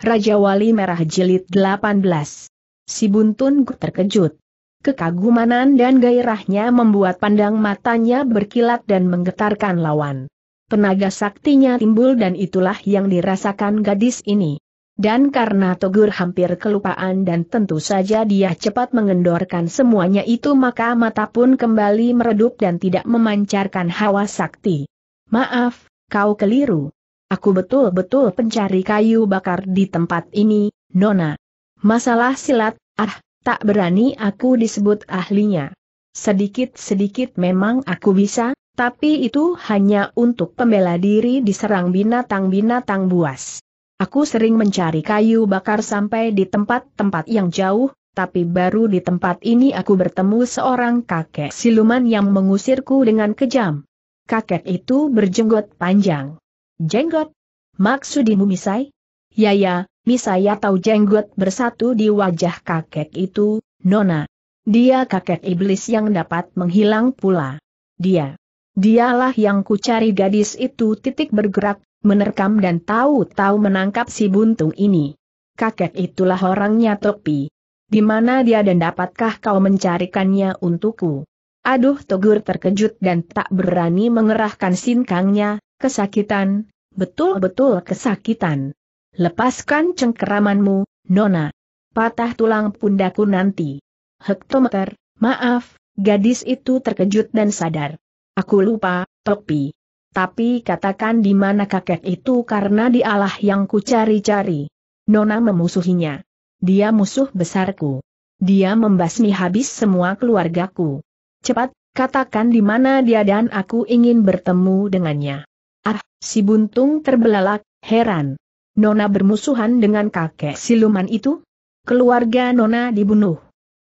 Raja Wali Merah Jilid 18. Si Buntun terkejut. Kekagumanan dan gairahnya membuat pandang matanya berkilat dan menggetarkan lawan. Tenaga saktinya timbul dan itulah yang dirasakan gadis ini. Dan karena Togur hampir kelupaan dan tentu saja dia cepat mengendorkan semuanya itu maka mata pun kembali meredup dan tidak memancarkan hawa sakti. Maaf, kau keliru. Aku betul-betul pencari kayu bakar di tempat ini, Nona. Masalah silat, ah, tak berani aku disebut ahlinya. Sedikit-sedikit memang aku bisa, tapi itu hanya untuk pembela diri diserang binatang-binatang buas. Aku sering mencari kayu bakar sampai di tempat-tempat yang jauh, tapi baru di tempat ini aku bertemu seorang kakek siluman yang mengusirku dengan kejam. Kakek itu berjenggot panjang. Jenggot? Maksudimu misai? Ya ya, misai atau jenggot bersatu di wajah kakek itu, Nona. Dia kakek iblis yang dapat menghilang pula. Dia. Dialah yang kucari gadis itu titik bergerak, menerkam dan tahu-tahu menangkap si buntung ini. Kakek itulah orangnya Topi. Di mana dia dan dapatkah kau mencarikannya untukku? Aduh Togur terkejut dan tak berani mengerahkan sinkangnya, Kesakitan, betul-betul kesakitan. Lepaskan cengkeramanmu, Nona. Patah tulang pundaku nanti. Hektometer, maaf, gadis itu terkejut dan sadar. Aku lupa, Topi. Tapi katakan di mana kakek itu karena dialah yang kucari cari-cari. Nona memusuhinya. Dia musuh besarku. Dia membasmi habis semua keluargaku. Cepat, katakan di mana dia dan aku ingin bertemu dengannya. Ah, si buntung terbelalak, heran. Nona bermusuhan dengan kakek siluman itu? Keluarga Nona dibunuh.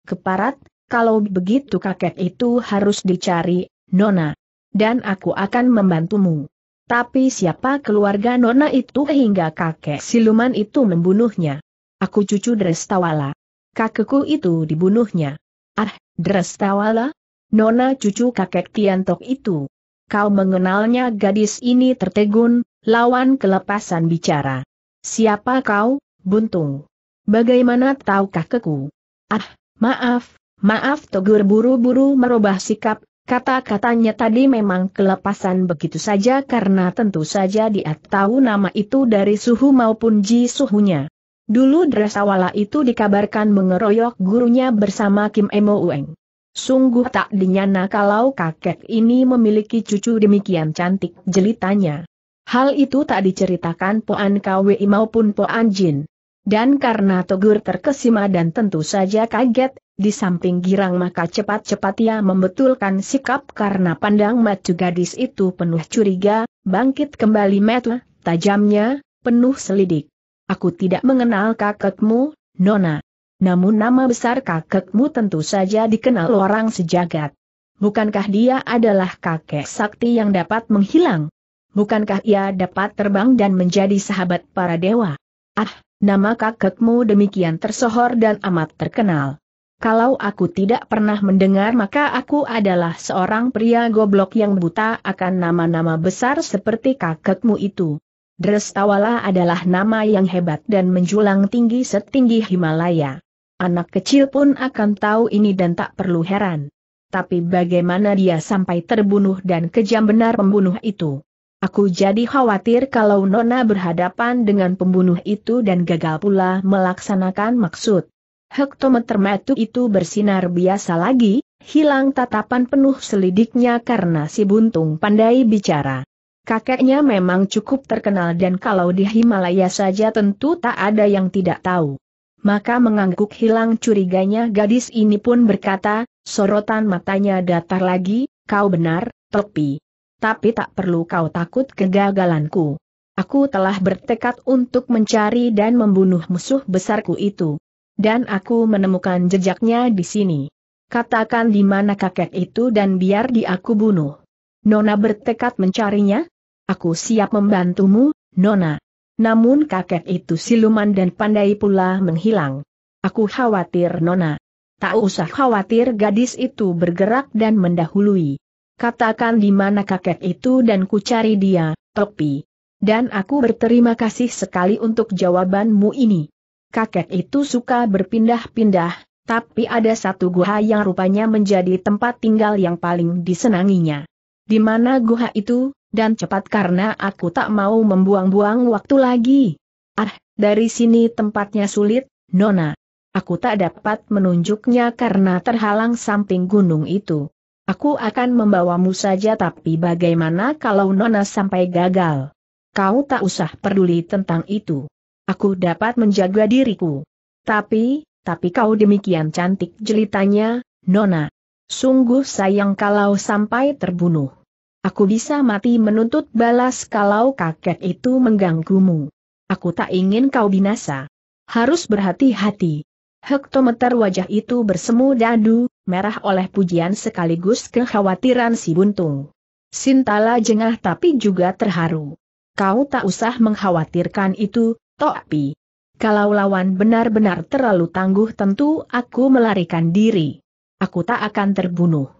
Keparat, kalau begitu kakek itu harus dicari, Nona. Dan aku akan membantumu. Tapi siapa keluarga Nona itu hingga kakek siluman itu membunuhnya? Aku cucu Drestawala. Kakekku itu dibunuhnya. Ah, Drestawala? Nona cucu kakek Tiantok itu kau mengenalnya gadis ini tertegun, lawan kelepasan bicara. Siapa kau, buntung? Bagaimana tahu keku? Ah, maaf, maaf Tegur buru-buru merubah sikap, kata-katanya tadi memang kelepasan begitu saja karena tentu saja dia tahu nama itu dari suhu maupun ji suhunya. Dulu Dresawala itu dikabarkan mengeroyok gurunya bersama Kim Emo Ueng. Sungguh tak dinyana kalau kakek ini memiliki cucu demikian cantik jelitanya. Hal itu tak diceritakan Poan KWI maupun Poan Jin. Dan karena Togur terkesima dan tentu saja kaget, di samping girang maka cepat-cepat ia membetulkan sikap karena pandang matu gadis itu penuh curiga, bangkit kembali metu, tajamnya, penuh selidik. Aku tidak mengenal kakekmu, Nona. Namun nama besar kakekmu tentu saja dikenal orang sejagat. Bukankah dia adalah kakek sakti yang dapat menghilang? Bukankah ia dapat terbang dan menjadi sahabat para dewa? Ah, nama kakekmu demikian tersohor dan amat terkenal. Kalau aku tidak pernah mendengar maka aku adalah seorang pria goblok yang buta akan nama-nama besar seperti kakekmu itu. Drestawala adalah nama yang hebat dan menjulang tinggi setinggi Himalaya. Anak kecil pun akan tahu ini dan tak perlu heran. Tapi bagaimana dia sampai terbunuh dan kejam benar pembunuh itu? Aku jadi khawatir kalau Nona berhadapan dengan pembunuh itu dan gagal pula melaksanakan maksud. Hektometer metu itu bersinar biasa lagi, hilang tatapan penuh selidiknya karena si buntung pandai bicara. Kakeknya memang cukup terkenal dan kalau di Himalaya saja tentu tak ada yang tidak tahu maka mengangguk hilang curiganya gadis ini pun berkata, sorotan matanya datar lagi, kau benar, Topi. Tapi tak perlu kau takut kegagalanku. Aku telah bertekad untuk mencari dan membunuh musuh besarku itu. Dan aku menemukan jejaknya di sini. Katakan di mana kakek itu dan biar di aku bunuh. Nona bertekad mencarinya? Aku siap membantumu, Nona. Namun kakek itu siluman dan pandai pula menghilang. Aku khawatir Nona. Tak usah khawatir gadis itu bergerak dan mendahului. Katakan di mana kakek itu dan ku cari dia, Topi. Dan aku berterima kasih sekali untuk jawabanmu ini. Kakek itu suka berpindah-pindah, tapi ada satu guha yang rupanya menjadi tempat tinggal yang paling disenanginya. Di mana guha itu, dan cepat karena aku tak mau membuang-buang waktu lagi. Ah, dari sini tempatnya sulit, Nona. Aku tak dapat menunjuknya karena terhalang samping gunung itu. Aku akan membawamu saja tapi bagaimana kalau Nona sampai gagal? Kau tak usah peduli tentang itu. Aku dapat menjaga diriku. Tapi, tapi kau demikian cantik jelitanya, Nona. Sungguh sayang kalau sampai terbunuh. Aku bisa mati menuntut balas kalau kakek itu mengganggumu. Aku tak ingin kau binasa. Harus berhati-hati. Hektometer wajah itu bersemu dadu, merah oleh pujian sekaligus kekhawatiran si buntung. Sintala jengah tapi juga terharu. Kau tak usah mengkhawatirkan itu, Topi. Kalau lawan benar-benar terlalu tangguh tentu aku melarikan diri. Aku tak akan terbunuh.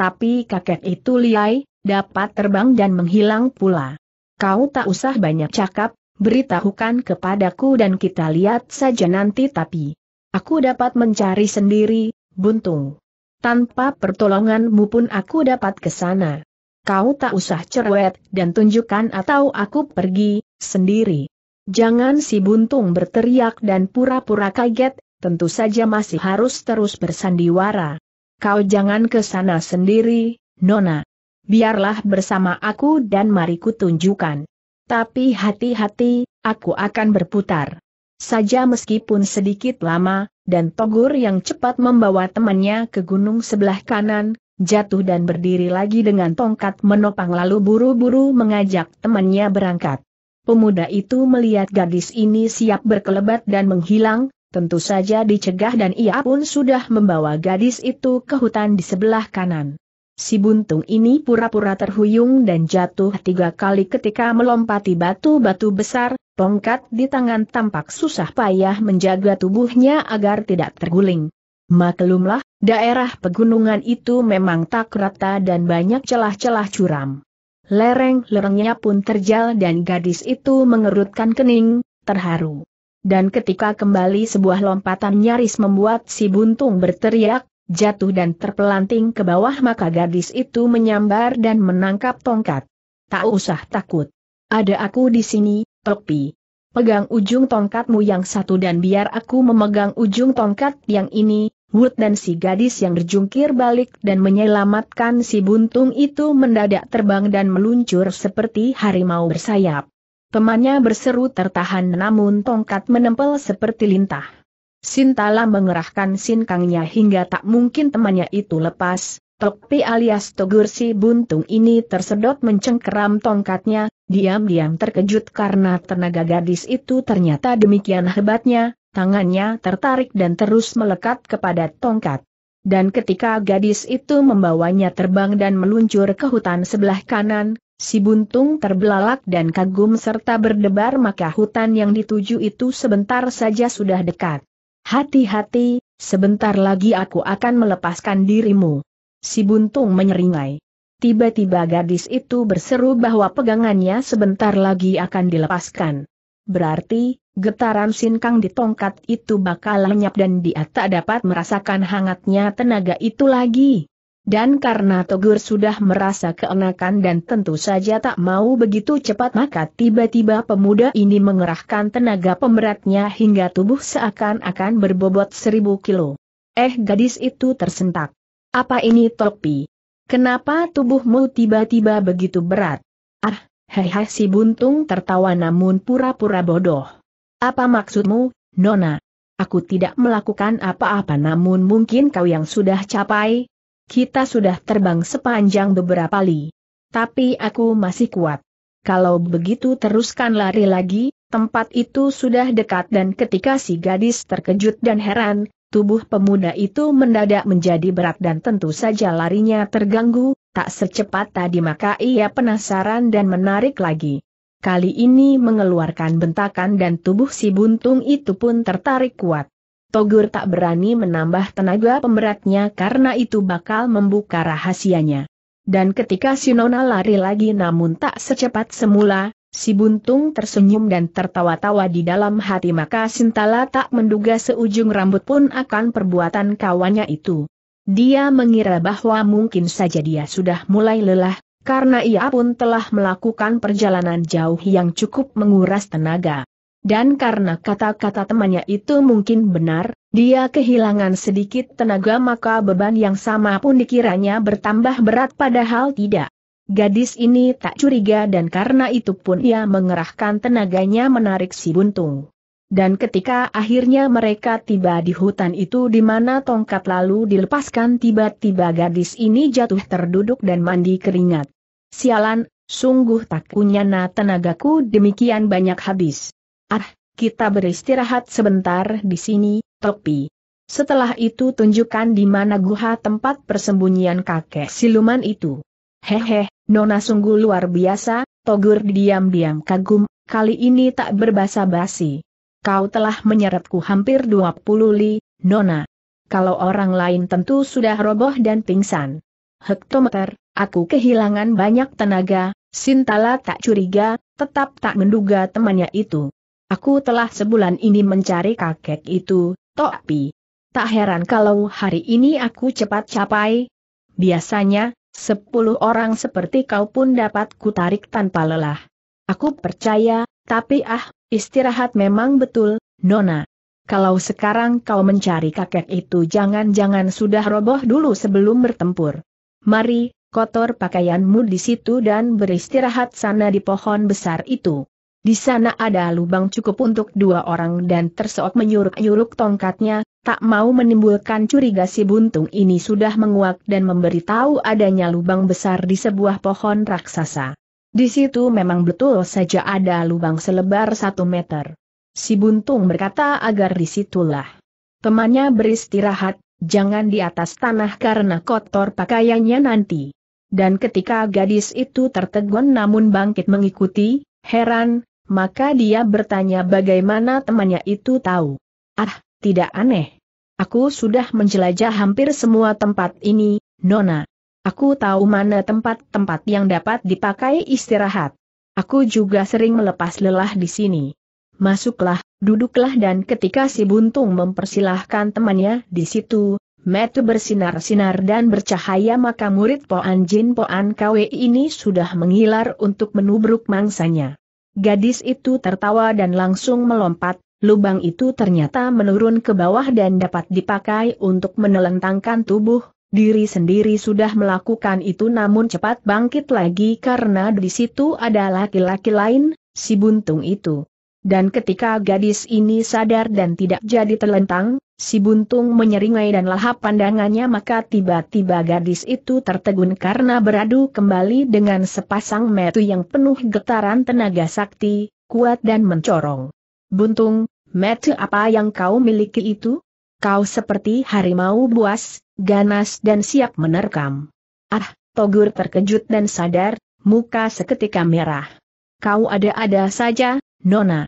Tapi kakek itu liai, dapat terbang dan menghilang pula. Kau tak usah banyak cakap, beritahukan kepadaku dan kita lihat saja nanti tapi. Aku dapat mencari sendiri, buntung. Tanpa pertolonganmu pun aku dapat ke sana. Kau tak usah cerewet dan tunjukkan atau aku pergi, sendiri. Jangan si buntung berteriak dan pura-pura kaget, tentu saja masih harus terus bersandiwara. Kau jangan ke sana sendiri, Nona biarlah bersama aku dan mari tunjukkan Tapi hati-hati, aku akan berputar. Saja meskipun sedikit lama, dan Togur yang cepat membawa temannya ke gunung sebelah kanan, jatuh dan berdiri lagi dengan tongkat menopang lalu buru-buru mengajak temannya berangkat. Pemuda itu melihat gadis ini siap berkelebat dan menghilang, tentu saja dicegah dan ia pun sudah membawa gadis itu ke hutan di sebelah kanan. Si buntung ini pura-pura terhuyung dan jatuh tiga kali ketika melompati batu-batu besar, tongkat di tangan tampak susah payah menjaga tubuhnya agar tidak terguling. Maklumlah, daerah pegunungan itu memang tak rata dan banyak celah-celah curam. Lereng-lerengnya pun terjal dan gadis itu mengerutkan kening, terharu. Dan ketika kembali sebuah lompatan nyaris membuat si buntung berteriak, jatuh dan terpelanting ke bawah maka gadis itu menyambar dan menangkap tongkat. Tak usah takut. Ada aku di sini, Topi. Pegang ujung tongkatmu yang satu dan biar aku memegang ujung tongkat yang ini, Wood dan si gadis yang berjungkir balik dan menyelamatkan si buntung itu mendadak terbang dan meluncur seperti harimau bersayap. Temannya berseru tertahan namun tongkat menempel seperti lintah. Sintala mengerahkan sinkangnya hingga tak mungkin temannya itu lepas, Topi alias Togur si buntung ini tersedot mencengkeram tongkatnya, diam-diam terkejut karena tenaga gadis itu ternyata demikian hebatnya, tangannya tertarik dan terus melekat kepada tongkat. Dan ketika gadis itu membawanya terbang dan meluncur ke hutan sebelah kanan, si buntung terbelalak dan kagum serta berdebar maka hutan yang dituju itu sebentar saja sudah dekat. Hati-hati, sebentar lagi aku akan melepaskan dirimu. Si buntung menyeringai. Tiba-tiba gadis itu berseru bahwa pegangannya sebentar lagi akan dilepaskan. Berarti, getaran sinkang di tongkat itu bakal lenyap dan dia tak dapat merasakan hangatnya tenaga itu lagi. Dan karena Togur sudah merasa keenakan dan tentu saja tak mau begitu cepat maka tiba-tiba pemuda ini mengerahkan tenaga pemberatnya hingga tubuh seakan-akan berbobot seribu kilo. Eh gadis itu tersentak. Apa ini topi? Kenapa tubuhmu tiba-tiba begitu berat? Ah, hehe si buntung tertawa namun pura-pura bodoh. Apa maksudmu, Nona? Aku tidak melakukan apa-apa namun mungkin kau yang sudah capai, kita sudah terbang sepanjang beberapa li. Tapi aku masih kuat. Kalau begitu teruskan lari lagi, tempat itu sudah dekat dan ketika si gadis terkejut dan heran, tubuh pemuda itu mendadak menjadi berat dan tentu saja larinya terganggu, tak secepat tadi maka ia penasaran dan menarik lagi. Kali ini mengeluarkan bentakan dan tubuh si buntung itu pun tertarik kuat. Togur tak berani menambah tenaga pemberatnya karena itu bakal membuka rahasianya. Dan ketika Nona lari lagi namun tak secepat semula, si buntung tersenyum dan tertawa-tawa di dalam hati maka Sintala tak menduga seujung rambut pun akan perbuatan kawannya itu. Dia mengira bahwa mungkin saja dia sudah mulai lelah, karena ia pun telah melakukan perjalanan jauh yang cukup menguras tenaga. Dan karena kata-kata temannya itu mungkin benar, dia kehilangan sedikit tenaga maka beban yang sama pun dikiranya bertambah berat padahal tidak. Gadis ini tak curiga dan karena itu pun ia mengerahkan tenaganya menarik si buntung. Dan ketika akhirnya mereka tiba di hutan itu di mana tongkat lalu dilepaskan tiba-tiba gadis ini jatuh terduduk dan mandi keringat. Sialan, sungguh tak kunyana tenagaku demikian banyak habis. Ah, kita beristirahat sebentar di sini, Topi. Setelah itu tunjukkan di mana guha tempat persembunyian kakek siluman itu. Hehe, Nona sungguh luar biasa, Togur diam-diam kagum, kali ini tak berbasa basi. Kau telah menyeretku hampir 20 li, Nona. Kalau orang lain tentu sudah roboh dan pingsan. Hektometer, aku kehilangan banyak tenaga, Sintala tak curiga, tetap tak menduga temannya itu. Aku telah sebulan ini mencari kakek itu, tapi tak heran kalau hari ini aku cepat capai. Biasanya, sepuluh orang seperti kau pun dapat kutarik tanpa lelah. Aku percaya, tapi ah, istirahat memang betul, Nona. Kalau sekarang kau mencari kakek itu jangan-jangan sudah roboh dulu sebelum bertempur. Mari, kotor pakaianmu di situ dan beristirahat sana di pohon besar itu. Di sana ada lubang cukup untuk dua orang dan terseok menyuruk-nyuruk tongkatnya, tak mau menimbulkan curiga si buntung ini sudah menguak dan memberitahu adanya lubang besar di sebuah pohon raksasa. Di situ memang betul saja ada lubang selebar satu meter. Si buntung berkata agar disitulah. Temannya beristirahat, jangan di atas tanah karena kotor pakaiannya nanti. Dan ketika gadis itu tertegun namun bangkit mengikuti, heran, maka dia bertanya bagaimana temannya itu tahu. Ah, tidak aneh. Aku sudah menjelajah hampir semua tempat ini, Nona. Aku tahu mana tempat-tempat yang dapat dipakai istirahat. Aku juga sering melepas lelah di sini. Masuklah, duduklah dan ketika si buntung mempersilahkan temannya di situ, metu bersinar-sinar dan bercahaya maka murid Poan Jin Poan Kwe ini sudah mengilar untuk menubruk mangsanya. Gadis itu tertawa dan langsung melompat, lubang itu ternyata menurun ke bawah dan dapat dipakai untuk menelentangkan tubuh, diri sendiri sudah melakukan itu namun cepat bangkit lagi karena di situ ada laki-laki lain, si buntung itu. Dan ketika gadis ini sadar dan tidak jadi telentang, si buntung menyeringai dan lahap pandangannya maka tiba-tiba gadis itu tertegun karena beradu kembali dengan sepasang metu yang penuh getaran tenaga sakti, kuat dan mencorong. Buntung, metu apa yang kau miliki itu? Kau seperti harimau buas, ganas dan siap menerkam. Ah, Togur terkejut dan sadar, muka seketika merah. Kau ada-ada saja, Nona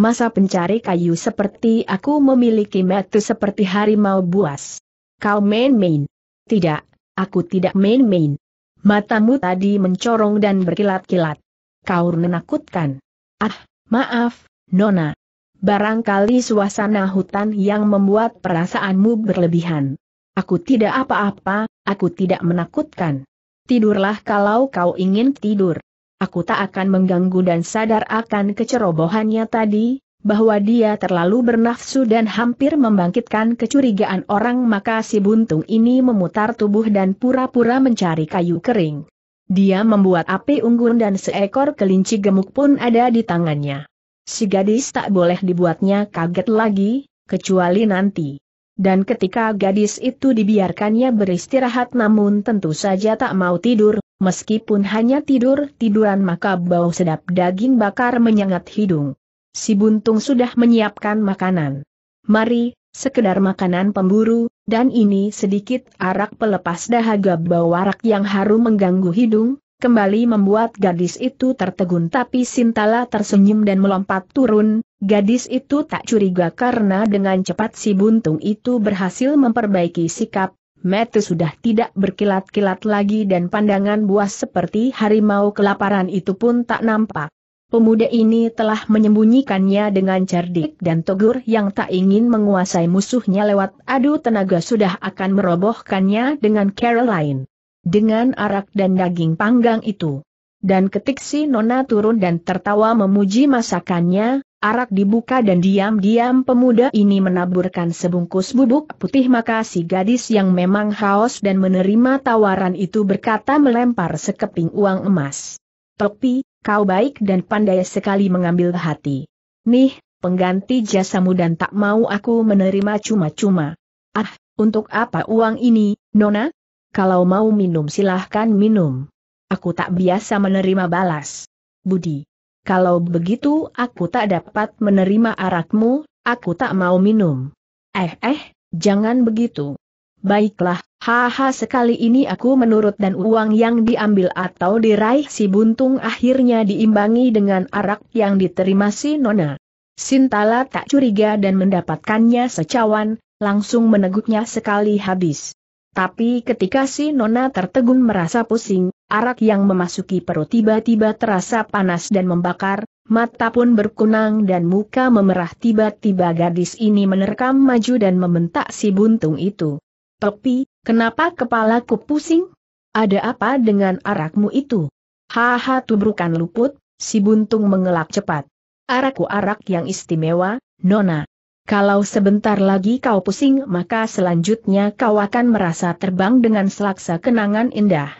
masa pencari kayu seperti aku memiliki metu seperti harimau buas. Kau main-main. Tidak, aku tidak main-main. Matamu tadi mencorong dan berkilat-kilat. Kau menakutkan. Ah, maaf, Nona. Barangkali suasana hutan yang membuat perasaanmu berlebihan. Aku tidak apa-apa, aku tidak menakutkan. Tidurlah kalau kau ingin tidur aku tak akan mengganggu dan sadar akan kecerobohannya tadi, bahwa dia terlalu bernafsu dan hampir membangkitkan kecurigaan orang maka si buntung ini memutar tubuh dan pura-pura mencari kayu kering. Dia membuat api unggun dan seekor kelinci gemuk pun ada di tangannya. Si gadis tak boleh dibuatnya kaget lagi, kecuali nanti. Dan ketika gadis itu dibiarkannya beristirahat namun tentu saja tak mau tidur, Meskipun hanya tidur-tiduran maka bau sedap daging bakar menyengat hidung. Si Buntung sudah menyiapkan makanan. Mari, sekedar makanan pemburu, dan ini sedikit arak pelepas dahaga bau arak yang harum mengganggu hidung, kembali membuat gadis itu tertegun tapi Sintala tersenyum dan melompat turun, gadis itu tak curiga karena dengan cepat si buntung itu berhasil memperbaiki sikap, Mata sudah tidak berkilat-kilat lagi dan pandangan buas seperti harimau kelaparan itu pun tak nampak. Pemuda ini telah menyembunyikannya dengan cerdik dan togur yang tak ingin menguasai musuhnya lewat adu tenaga sudah akan merobohkannya dengan Caroline. Dengan arak dan daging panggang itu. Dan ketik si Nona turun dan tertawa memuji masakannya, Arak dibuka dan diam-diam pemuda ini menaburkan sebungkus bubuk putih maka si gadis yang memang haus dan menerima tawaran itu berkata melempar sekeping uang emas. Topi, kau baik dan pandai sekali mengambil hati. Nih, pengganti jasamu dan tak mau aku menerima cuma-cuma. Ah, untuk apa uang ini, Nona? Kalau mau minum silahkan minum. Aku tak biasa menerima balas. Budi kalau begitu aku tak dapat menerima arakmu, aku tak mau minum. Eh eh, jangan begitu. Baiklah, haha sekali ini aku menurut dan uang yang diambil atau diraih si buntung akhirnya diimbangi dengan arak yang diterima si nona. Sintala tak curiga dan mendapatkannya secawan, langsung meneguknya sekali habis. Tapi ketika si Nona tertegun merasa pusing, arak yang memasuki perut tiba-tiba terasa panas dan membakar, mata pun berkunang dan muka memerah tiba-tiba gadis ini menerkam maju dan membentak si buntung itu. "Topi, kenapa kepalaku pusing? Ada apa dengan arakmu itu? Haha tubrukan luput, si buntung mengelak cepat. Araku arak yang istimewa, Nona. Kalau sebentar lagi kau pusing maka selanjutnya kau akan merasa terbang dengan selaksa kenangan indah.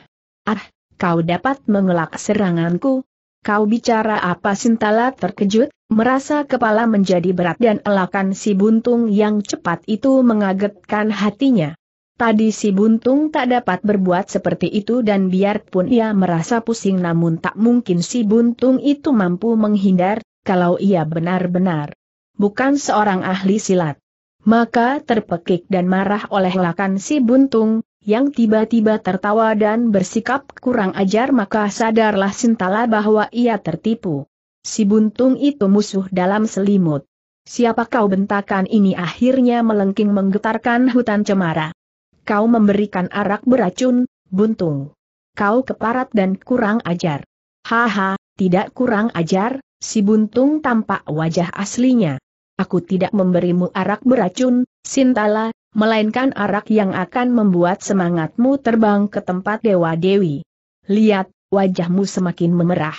Ah, kau dapat mengelak seranganku. Kau bicara apa Sintala terkejut, merasa kepala menjadi berat dan elakan si buntung yang cepat itu mengagetkan hatinya. Tadi si buntung tak dapat berbuat seperti itu dan biarpun ia merasa pusing namun tak mungkin si buntung itu mampu menghindar, kalau ia benar-benar bukan seorang ahli silat. Maka terpekik dan marah oleh lakan si buntung, yang tiba-tiba tertawa dan bersikap kurang ajar maka sadarlah Sintala bahwa ia tertipu. Si buntung itu musuh dalam selimut. Siapa kau bentakan ini akhirnya melengking menggetarkan hutan cemara. Kau memberikan arak beracun, buntung. Kau keparat dan kurang ajar. Haha, tidak kurang ajar, si buntung tampak wajah aslinya aku tidak memberimu arak beracun, Sintala, melainkan arak yang akan membuat semangatmu terbang ke tempat Dewa Dewi. Lihat, wajahmu semakin memerah.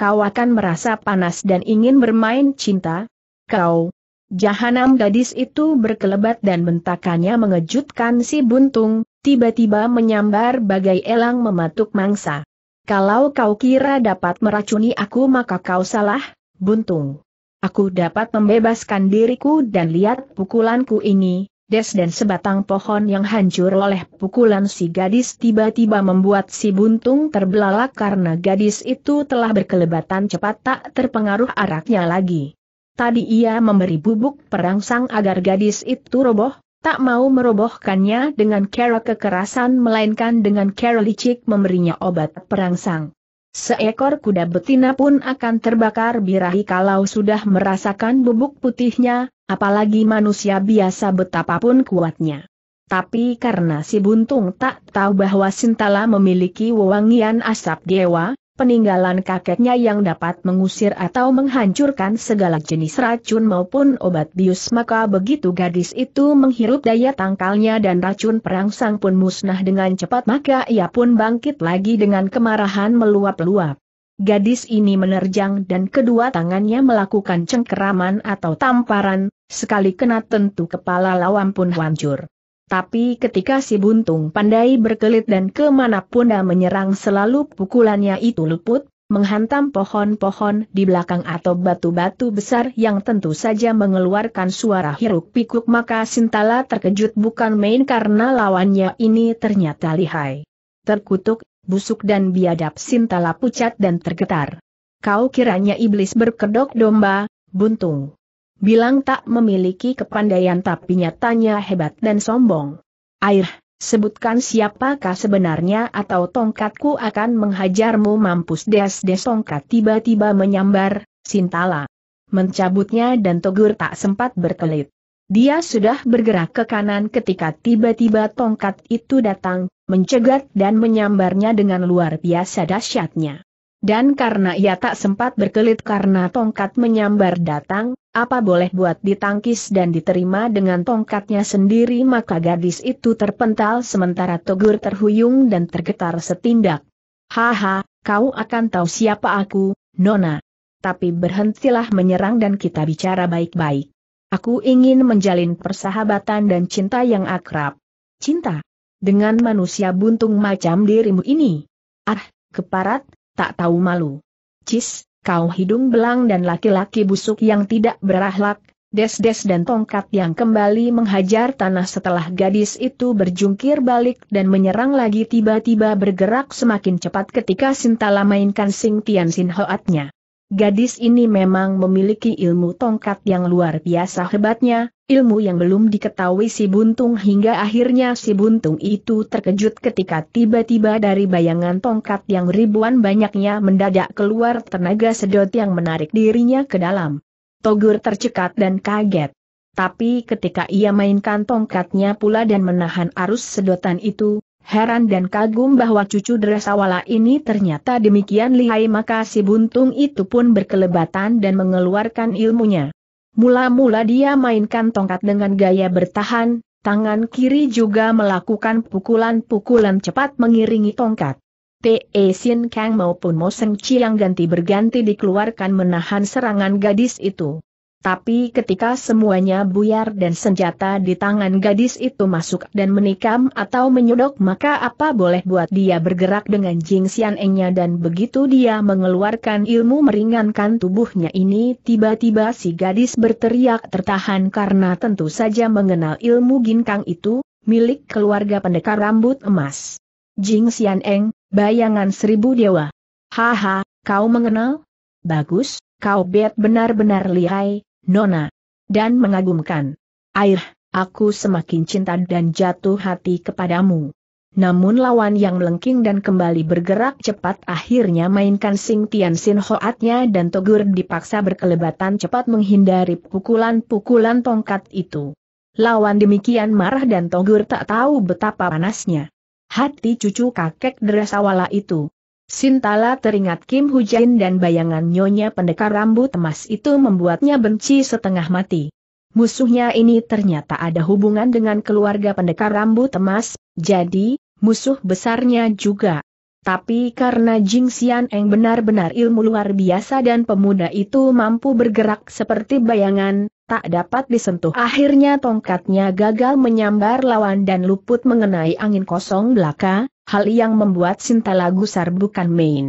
Kau akan merasa panas dan ingin bermain cinta. Kau, jahanam gadis itu berkelebat dan bentakannya mengejutkan si buntung, tiba-tiba menyambar bagai elang mematuk mangsa. Kalau kau kira dapat meracuni aku maka kau salah, buntung. Aku dapat membebaskan diriku dan lihat pukulanku ini, Des dan sebatang pohon yang hancur oleh pukulan si gadis tiba-tiba membuat si buntung terbelalak karena gadis itu telah berkelebatan cepat tak terpengaruh araknya lagi. Tadi ia memberi bubuk perangsang agar gadis itu roboh, tak mau merobohkannya dengan cara kekerasan melainkan dengan cara licik memberinya obat perangsang. Seekor kuda betina pun akan terbakar birahi kalau sudah merasakan bubuk putihnya, apalagi manusia biasa betapapun kuatnya. Tapi karena si buntung tak tahu bahwa Sintala memiliki wewangian asap dewa, peninggalan kakeknya yang dapat mengusir atau menghancurkan segala jenis racun maupun obat bius maka begitu gadis itu menghirup daya tangkalnya dan racun perangsang pun musnah dengan cepat maka ia pun bangkit lagi dengan kemarahan meluap-luap. Gadis ini menerjang dan kedua tangannya melakukan cengkeraman atau tamparan, sekali kena tentu kepala lawan pun hancur. Tapi ketika si buntung pandai berkelit dan kemanapun menyerang selalu pukulannya itu luput, menghantam pohon-pohon di belakang atau batu-batu besar yang tentu saja mengeluarkan suara hiruk pikuk maka Sintala terkejut bukan main karena lawannya ini ternyata lihai. Terkutuk, busuk dan biadab Sintala pucat dan tergetar. Kau kiranya iblis berkedok domba, buntung bilang tak memiliki kepandaian tapi nyatanya hebat dan sombong. Air, sebutkan siapakah sebenarnya atau tongkatku akan menghajarmu mampus des-des tongkat tiba-tiba menyambar, Sintala. Mencabutnya dan Togur tak sempat berkelit. Dia sudah bergerak ke kanan ketika tiba-tiba tongkat itu datang, mencegat dan menyambarnya dengan luar biasa dahsyatnya. Dan karena ia tak sempat berkelit karena tongkat menyambar datang, apa boleh buat ditangkis dan diterima dengan tongkatnya sendiri maka gadis itu terpental sementara Togur terhuyung dan tergetar setindak. Haha, kau akan tahu siapa aku, Nona. Tapi berhentilah menyerang dan kita bicara baik-baik. Aku ingin menjalin persahabatan dan cinta yang akrab. Cinta. Dengan manusia buntung macam dirimu ini. Ah, keparat, tak tahu malu. Cis, kau hidung belang dan laki-laki busuk yang tidak berahlak, des-des dan tongkat yang kembali menghajar tanah setelah gadis itu berjungkir balik dan menyerang lagi tiba-tiba bergerak semakin cepat ketika Sintala mainkan Sing Tian Sin Hoatnya. Gadis ini memang memiliki ilmu tongkat yang luar biasa hebatnya, ilmu yang belum diketahui si buntung hingga akhirnya si buntung itu terkejut ketika tiba-tiba dari bayangan tongkat yang ribuan banyaknya mendadak keluar tenaga sedot yang menarik dirinya ke dalam. Togur tercekat dan kaget. Tapi ketika ia mainkan tongkatnya pula dan menahan arus sedotan itu, Heran dan kagum bahwa cucu Dresawala ini ternyata demikian lihai maka si buntung itu pun berkelebatan dan mengeluarkan ilmunya. Mula-mula dia mainkan tongkat dengan gaya bertahan, tangan kiri juga melakukan pukulan-pukulan cepat mengiringi tongkat. T.E. Sin Kang maupun Mo Seng Chi yang ganti berganti dikeluarkan menahan serangan gadis itu. Tapi ketika semuanya buyar dan senjata di tangan gadis itu masuk dan menikam atau menyodok maka apa boleh buat dia bergerak dengan Jing Xian engnya dan begitu dia mengeluarkan ilmu meringankan tubuhnya ini tiba-tiba si gadis berteriak tertahan karena tentu saja mengenal ilmu ginkang itu, milik keluarga pendekar rambut emas. Jing Xian Eng, bayangan seribu dewa. Haha, kau mengenal? Bagus, kau bet benar-benar lihai, Nona. Dan mengagumkan. Air, aku semakin cinta dan jatuh hati kepadamu. Namun lawan yang melengking dan kembali bergerak cepat akhirnya mainkan Sing Tian Sin Hoatnya dan Togur dipaksa berkelebatan cepat menghindari pukulan-pukulan tongkat itu. Lawan demikian marah dan Togur tak tahu betapa panasnya. Hati cucu kakek derasawala itu. Sintala teringat Kim Hujain dan bayangan nyonya pendekar rambut emas itu membuatnya benci setengah mati. Musuhnya ini ternyata ada hubungan dengan keluarga pendekar rambut emas, jadi, musuh besarnya juga. Tapi karena Jing Xian Eng benar-benar ilmu luar biasa dan pemuda itu mampu bergerak seperti bayangan, tak dapat disentuh. Akhirnya tongkatnya gagal menyambar lawan dan luput mengenai angin kosong belaka, hal yang membuat Sintala gusar bukan main.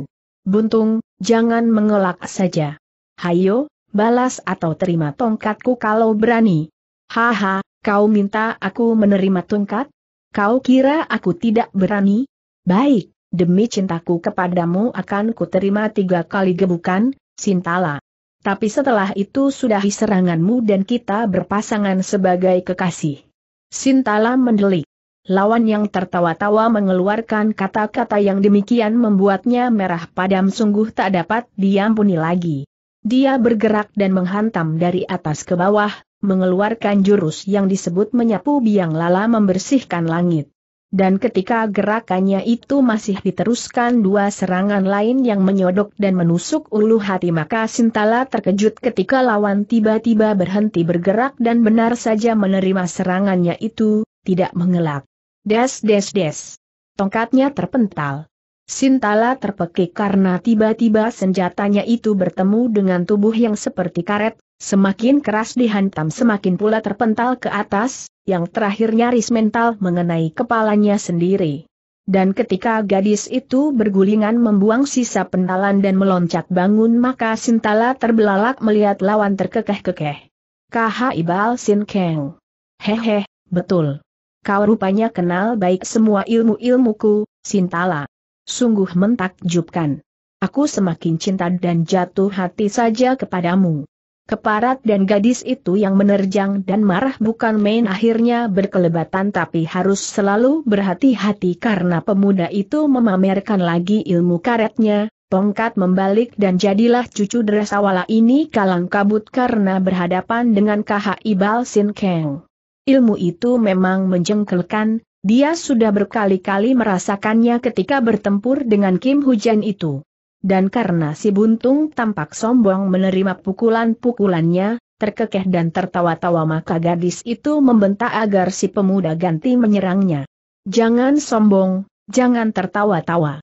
Buntung, jangan mengelak saja. Hayo, balas atau terima tongkatku kalau berani. Haha, kau minta aku menerima tongkat? Kau kira aku tidak berani? Baik demi cintaku kepadamu akan kuterima tiga kali gebukan, Sintala. Tapi setelah itu sudahi seranganmu dan kita berpasangan sebagai kekasih. Sintala mendelik. Lawan yang tertawa-tawa mengeluarkan kata-kata yang demikian membuatnya merah padam sungguh tak dapat diampuni lagi. Dia bergerak dan menghantam dari atas ke bawah, mengeluarkan jurus yang disebut menyapu biang lala membersihkan langit dan ketika gerakannya itu masih diteruskan dua serangan lain yang menyodok dan menusuk ulu hati maka Sintala terkejut ketika lawan tiba-tiba berhenti bergerak dan benar saja menerima serangannya itu, tidak mengelak. Des des des. Tongkatnya terpental. Sintala terpekik karena tiba-tiba senjatanya itu bertemu dengan tubuh yang seperti karet, Semakin keras dihantam semakin pula terpental ke atas, yang terakhir nyaris mental mengenai kepalanya sendiri. Dan ketika gadis itu bergulingan membuang sisa pentalan dan meloncat bangun maka Sintala terbelalak melihat lawan terkekeh-kekeh. Kaha Ibal Sin Keng. Hehe, betul. Kau rupanya kenal baik semua ilmu-ilmuku, Sintala. Sungguh mentakjubkan. Aku semakin cinta dan jatuh hati saja kepadamu. Keparat dan gadis itu yang menerjang dan marah bukan main akhirnya berkelebatan tapi harus selalu berhati-hati karena pemuda itu memamerkan lagi ilmu karetnya, tongkat membalik dan jadilah cucu Dresawala ini kalang kabut karena berhadapan dengan KH Ibal Sin Kang. Ilmu itu memang menjengkelkan, dia sudah berkali-kali merasakannya ketika bertempur dengan Kim Hujan itu dan karena si buntung tampak sombong menerima pukulan-pukulannya, terkekeh dan tertawa-tawa maka gadis itu membentak agar si pemuda ganti menyerangnya. Jangan sombong, jangan tertawa-tawa.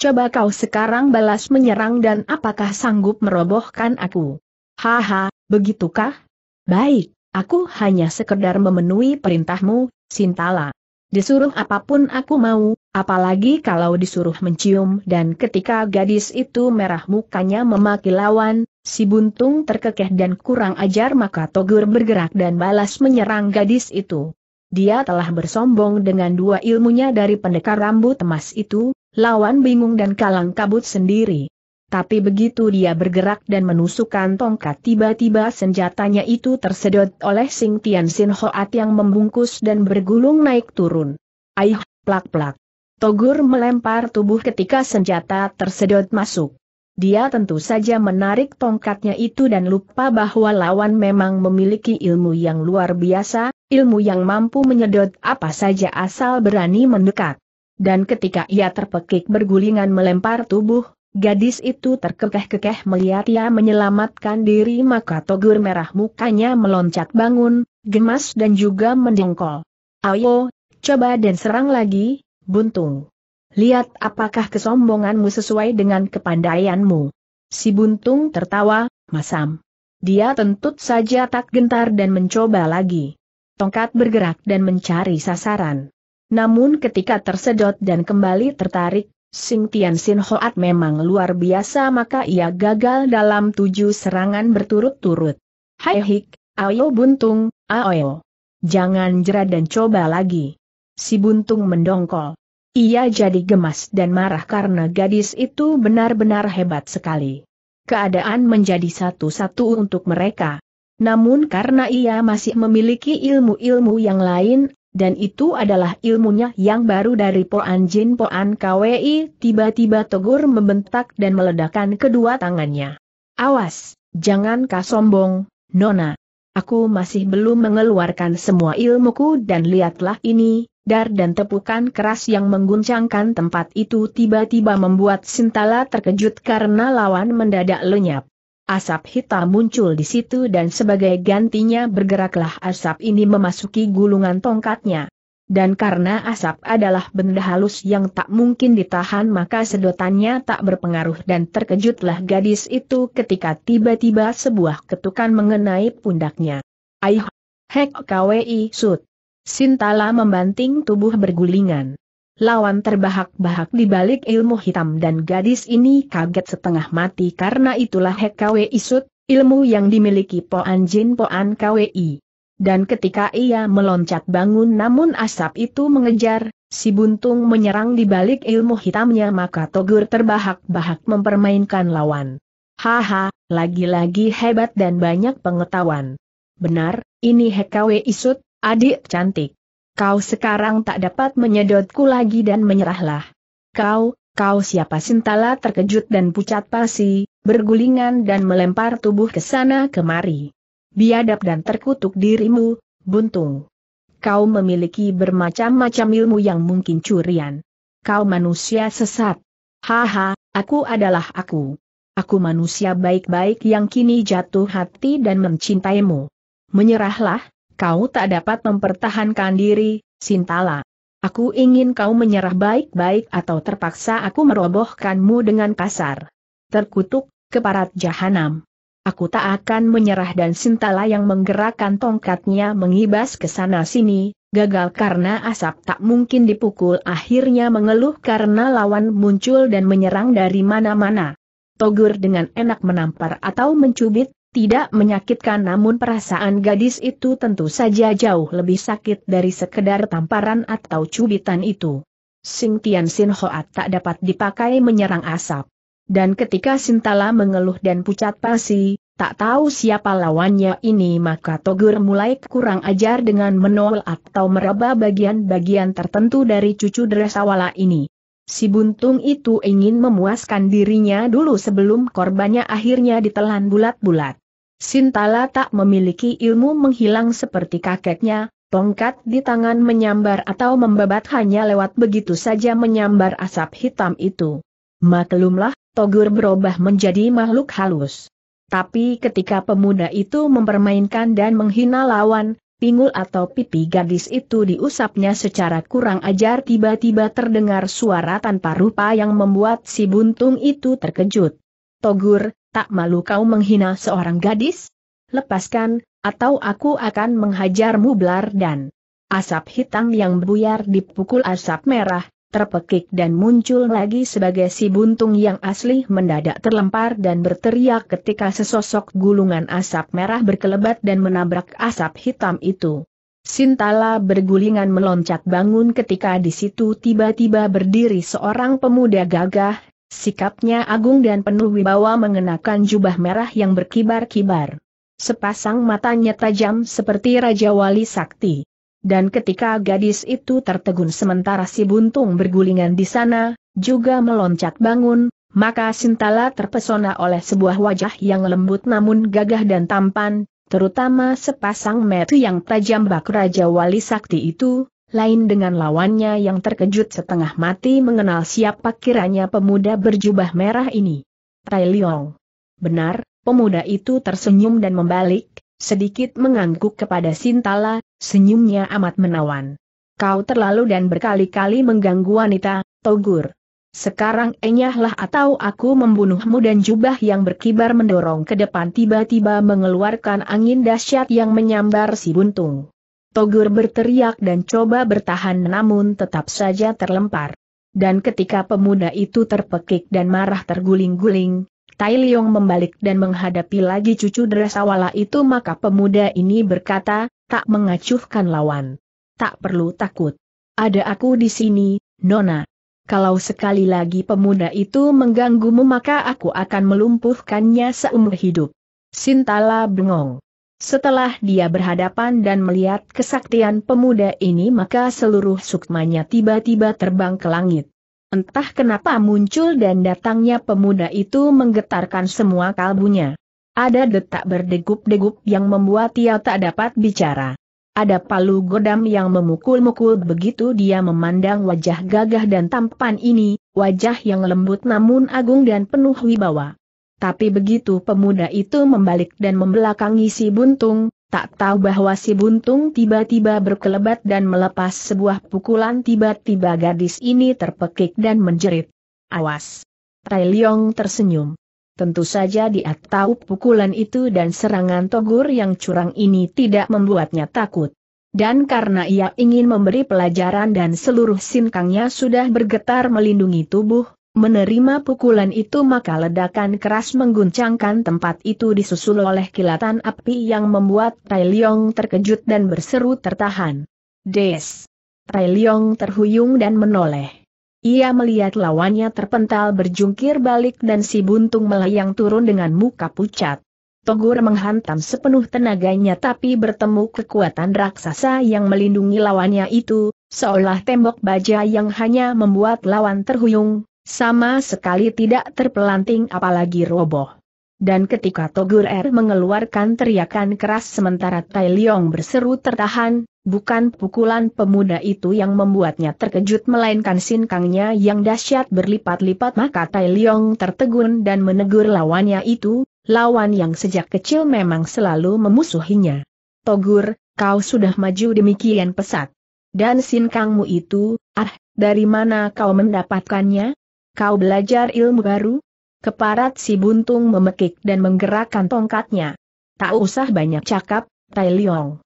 Coba kau sekarang balas menyerang dan apakah sanggup merobohkan aku? Haha, begitukah? Baik, aku hanya sekedar memenuhi perintahmu, Sintala. Disuruh apapun aku mau, Apalagi kalau disuruh mencium dan ketika gadis itu merah mukanya memaki lawan, si buntung terkekeh dan kurang ajar maka Togur bergerak dan balas menyerang gadis itu. Dia telah bersombong dengan dua ilmunya dari pendekar rambut emas itu, lawan bingung dan kalang kabut sendiri. Tapi begitu dia bergerak dan menusukkan tongkat tiba-tiba senjatanya itu tersedot oleh Sing Tian Sin Hoat yang membungkus dan bergulung naik turun. Aih, plak-plak. Togur melempar tubuh ketika senjata tersedot masuk. Dia tentu saja menarik tongkatnya itu dan lupa bahwa lawan memang memiliki ilmu yang luar biasa, ilmu yang mampu menyedot apa saja asal berani mendekat. Dan ketika ia terpekik bergulingan melempar tubuh, gadis itu terkekeh-kekeh melihat ia menyelamatkan diri maka togur merah mukanya meloncat bangun, gemas dan juga mendengkol. Ayo, coba dan serang lagi, Buntung. Lihat apakah kesombonganmu sesuai dengan kepandaianmu. Si Buntung tertawa, masam. Dia tentu saja tak gentar dan mencoba lagi. Tongkat bergerak dan mencari sasaran. Namun ketika tersedot dan kembali tertarik, Sing Tian Sin Hoat memang luar biasa maka ia gagal dalam tujuh serangan berturut-turut. Hai hik, ayo buntung, ayo. Jangan jerat dan coba lagi. Si buntung mendongkol. Ia jadi gemas dan marah karena gadis itu benar-benar hebat sekali. Keadaan menjadi satu-satu untuk mereka. Namun karena ia masih memiliki ilmu-ilmu yang lain, dan itu adalah ilmunya yang baru dari Poan Jin Poan KWI, tiba-tiba Tegur membentak dan meledakkan kedua tangannya. Awas, jangan kau sombong, Nona. Aku masih belum mengeluarkan semua ilmuku dan lihatlah ini, Dar dan tepukan keras yang mengguncangkan tempat itu tiba-tiba membuat Sintala terkejut karena lawan mendadak lenyap. Asap hitam muncul di situ dan sebagai gantinya bergeraklah asap ini memasuki gulungan tongkatnya. Dan karena asap adalah benda halus yang tak mungkin ditahan maka sedotannya tak berpengaruh dan terkejutlah gadis itu ketika tiba-tiba sebuah ketukan mengenai pundaknya. Aih! Hek KWI Sud! Sintala membanting tubuh bergulingan. Lawan terbahak-bahak di balik ilmu hitam dan gadis ini kaget setengah mati karena itulah Hekwe Isut, ilmu yang dimiliki Poan Jin Poan KWI. Dan ketika ia meloncat bangun namun asap itu mengejar, si buntung menyerang di balik ilmu hitamnya maka Togur terbahak-bahak mempermainkan lawan. Haha, lagi-lagi hebat dan banyak pengetahuan. Benar, ini Hekwe Isut, Adik cantik. Kau sekarang tak dapat menyedotku lagi dan menyerahlah. Kau, kau siapa Sintala terkejut dan pucat pasi, bergulingan dan melempar tubuh ke sana kemari. Biadab dan terkutuk dirimu, buntung. Kau memiliki bermacam-macam ilmu yang mungkin curian. Kau manusia sesat. Haha, aku adalah aku. Aku manusia baik-baik yang kini jatuh hati dan mencintaimu. Menyerahlah, kau tak dapat mempertahankan diri, Sintala. Aku ingin kau menyerah baik-baik atau terpaksa aku merobohkanmu dengan kasar. Terkutuk, keparat jahanam. Aku tak akan menyerah dan Sintala yang menggerakkan tongkatnya mengibas ke sana-sini, gagal karena asap tak mungkin dipukul akhirnya mengeluh karena lawan muncul dan menyerang dari mana-mana. Togur dengan enak menampar atau mencubit, tidak menyakitkan namun perasaan gadis itu tentu saja jauh lebih sakit dari sekedar tamparan atau cubitan itu. Sing Tian Sin Hoat tak dapat dipakai menyerang asap. Dan ketika Sintala mengeluh dan pucat pasi, tak tahu siapa lawannya ini maka Togur mulai kurang ajar dengan menol atau meraba bagian-bagian tertentu dari cucu Dresawala ini. Si buntung itu ingin memuaskan dirinya dulu sebelum korbannya akhirnya ditelan bulat-bulat. Sintala tak memiliki ilmu menghilang seperti kakeknya, tongkat di tangan menyambar atau membabat hanya lewat begitu saja menyambar asap hitam itu. Maklumlah, Togur berubah menjadi makhluk halus. Tapi ketika pemuda itu mempermainkan dan menghina lawan, pinggul atau pipi gadis itu diusapnya secara kurang ajar tiba-tiba terdengar suara tanpa rupa yang membuat si buntung itu terkejut. Togur, tak malu kau menghina seorang gadis? Lepaskan, atau aku akan menghajarmu belar dan asap hitam yang buyar dipukul asap merah, terpekik dan muncul lagi sebagai si buntung yang asli mendadak terlempar dan berteriak ketika sesosok gulungan asap merah berkelebat dan menabrak asap hitam itu. Sintala bergulingan meloncat bangun ketika di situ tiba-tiba berdiri seorang pemuda gagah Sikapnya agung dan penuh wibawa mengenakan jubah merah yang berkibar-kibar. Sepasang matanya tajam seperti Raja Wali Sakti. Dan ketika gadis itu tertegun sementara si buntung bergulingan di sana, juga meloncat bangun, maka Sintala terpesona oleh sebuah wajah yang lembut namun gagah dan tampan, terutama sepasang metu yang tajam bak Raja Wali Sakti itu, lain dengan lawannya yang terkejut setengah mati mengenal siapa kiranya pemuda berjubah merah ini. Tai Leong. Benar, pemuda itu tersenyum dan membalik, sedikit mengangguk kepada Sintala, senyumnya amat menawan. Kau terlalu dan berkali-kali mengganggu wanita, Togur. Sekarang enyahlah atau aku membunuhmu dan jubah yang berkibar mendorong ke depan tiba-tiba mengeluarkan angin dahsyat yang menyambar si buntung. Togur berteriak dan coba bertahan namun tetap saja terlempar. Dan ketika pemuda itu terpekik dan marah terguling-guling, Tai Liong membalik dan menghadapi lagi cucu Dresawala itu maka pemuda ini berkata, tak mengacuhkan lawan. Tak perlu takut. Ada aku di sini, Nona. Kalau sekali lagi pemuda itu mengganggumu maka aku akan melumpuhkannya seumur hidup. Sintala bengong. Setelah dia berhadapan dan melihat kesaktian pemuda ini maka seluruh sukmanya tiba-tiba terbang ke langit. Entah kenapa muncul dan datangnya pemuda itu menggetarkan semua kalbunya. Ada detak berdegup-degup yang membuat ia tak dapat bicara. Ada palu godam yang memukul-mukul begitu dia memandang wajah gagah dan tampan ini, wajah yang lembut namun agung dan penuh wibawa. Tapi begitu pemuda itu membalik dan membelakangi si buntung, tak tahu bahwa si buntung tiba-tiba berkelebat dan melepas sebuah pukulan tiba-tiba gadis ini terpekik dan menjerit. Awas! Tai Leong tersenyum. Tentu saja dia tahu pukulan itu dan serangan togur yang curang ini tidak membuatnya takut. Dan karena ia ingin memberi pelajaran dan seluruh sinkangnya sudah bergetar melindungi tubuh, Menerima pukulan itu maka ledakan keras mengguncangkan tempat itu disusul oleh kilatan api yang membuat Tai Leong terkejut dan berseru tertahan. Des! Tai Leong terhuyung dan menoleh. Ia melihat lawannya terpental berjungkir balik dan si buntung melayang turun dengan muka pucat. Togur menghantam sepenuh tenaganya tapi bertemu kekuatan raksasa yang melindungi lawannya itu, seolah tembok baja yang hanya membuat lawan terhuyung, sama sekali tidak terpelanting apalagi roboh. Dan ketika Togur Er mengeluarkan teriakan keras sementara Tai Leong berseru tertahan, bukan pukulan pemuda itu yang membuatnya terkejut melainkan sinkangnya yang dahsyat berlipat-lipat maka Tai Leong tertegun dan menegur lawannya itu, lawan yang sejak kecil memang selalu memusuhinya. Togur, kau sudah maju demikian pesat. Dan sinkangmu itu, ah, dari mana kau mendapatkannya? Kau belajar ilmu baru? Keparat si buntung memekik dan menggerakkan tongkatnya. Tak usah banyak cakap, Tai Liong.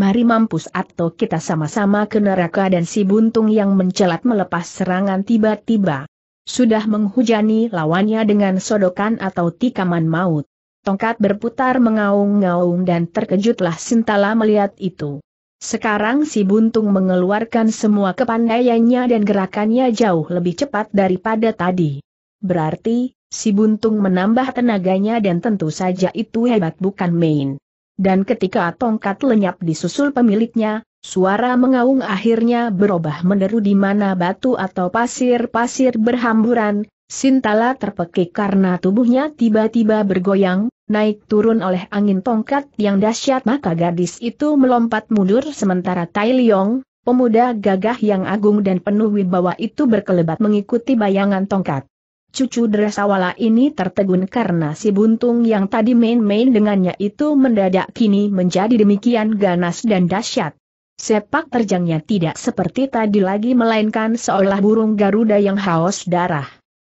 Mari mampus atau kita sama-sama ke neraka dan si buntung yang mencelat melepas serangan tiba-tiba. Sudah menghujani lawannya dengan sodokan atau tikaman maut. Tongkat berputar mengaung-ngaung dan terkejutlah Sintala melihat itu. Sekarang si Buntung mengeluarkan semua kepandaiannya dan gerakannya jauh lebih cepat daripada tadi. Berarti, si Buntung menambah tenaganya dan tentu saja itu hebat bukan main. Dan ketika tongkat lenyap disusul pemiliknya, suara mengaung akhirnya berubah meneru di mana batu atau pasir-pasir berhamburan, Sintala terpekik karena tubuhnya tiba-tiba bergoyang, naik turun oleh angin tongkat yang dahsyat maka gadis itu melompat mundur sementara Tai Liong, pemuda gagah yang agung dan penuh wibawa itu berkelebat mengikuti bayangan tongkat. Cucu Dresawala ini tertegun karena si buntung yang tadi main-main dengannya itu mendadak kini menjadi demikian ganas dan dahsyat. Sepak terjangnya tidak seperti tadi lagi melainkan seolah burung Garuda yang haus darah.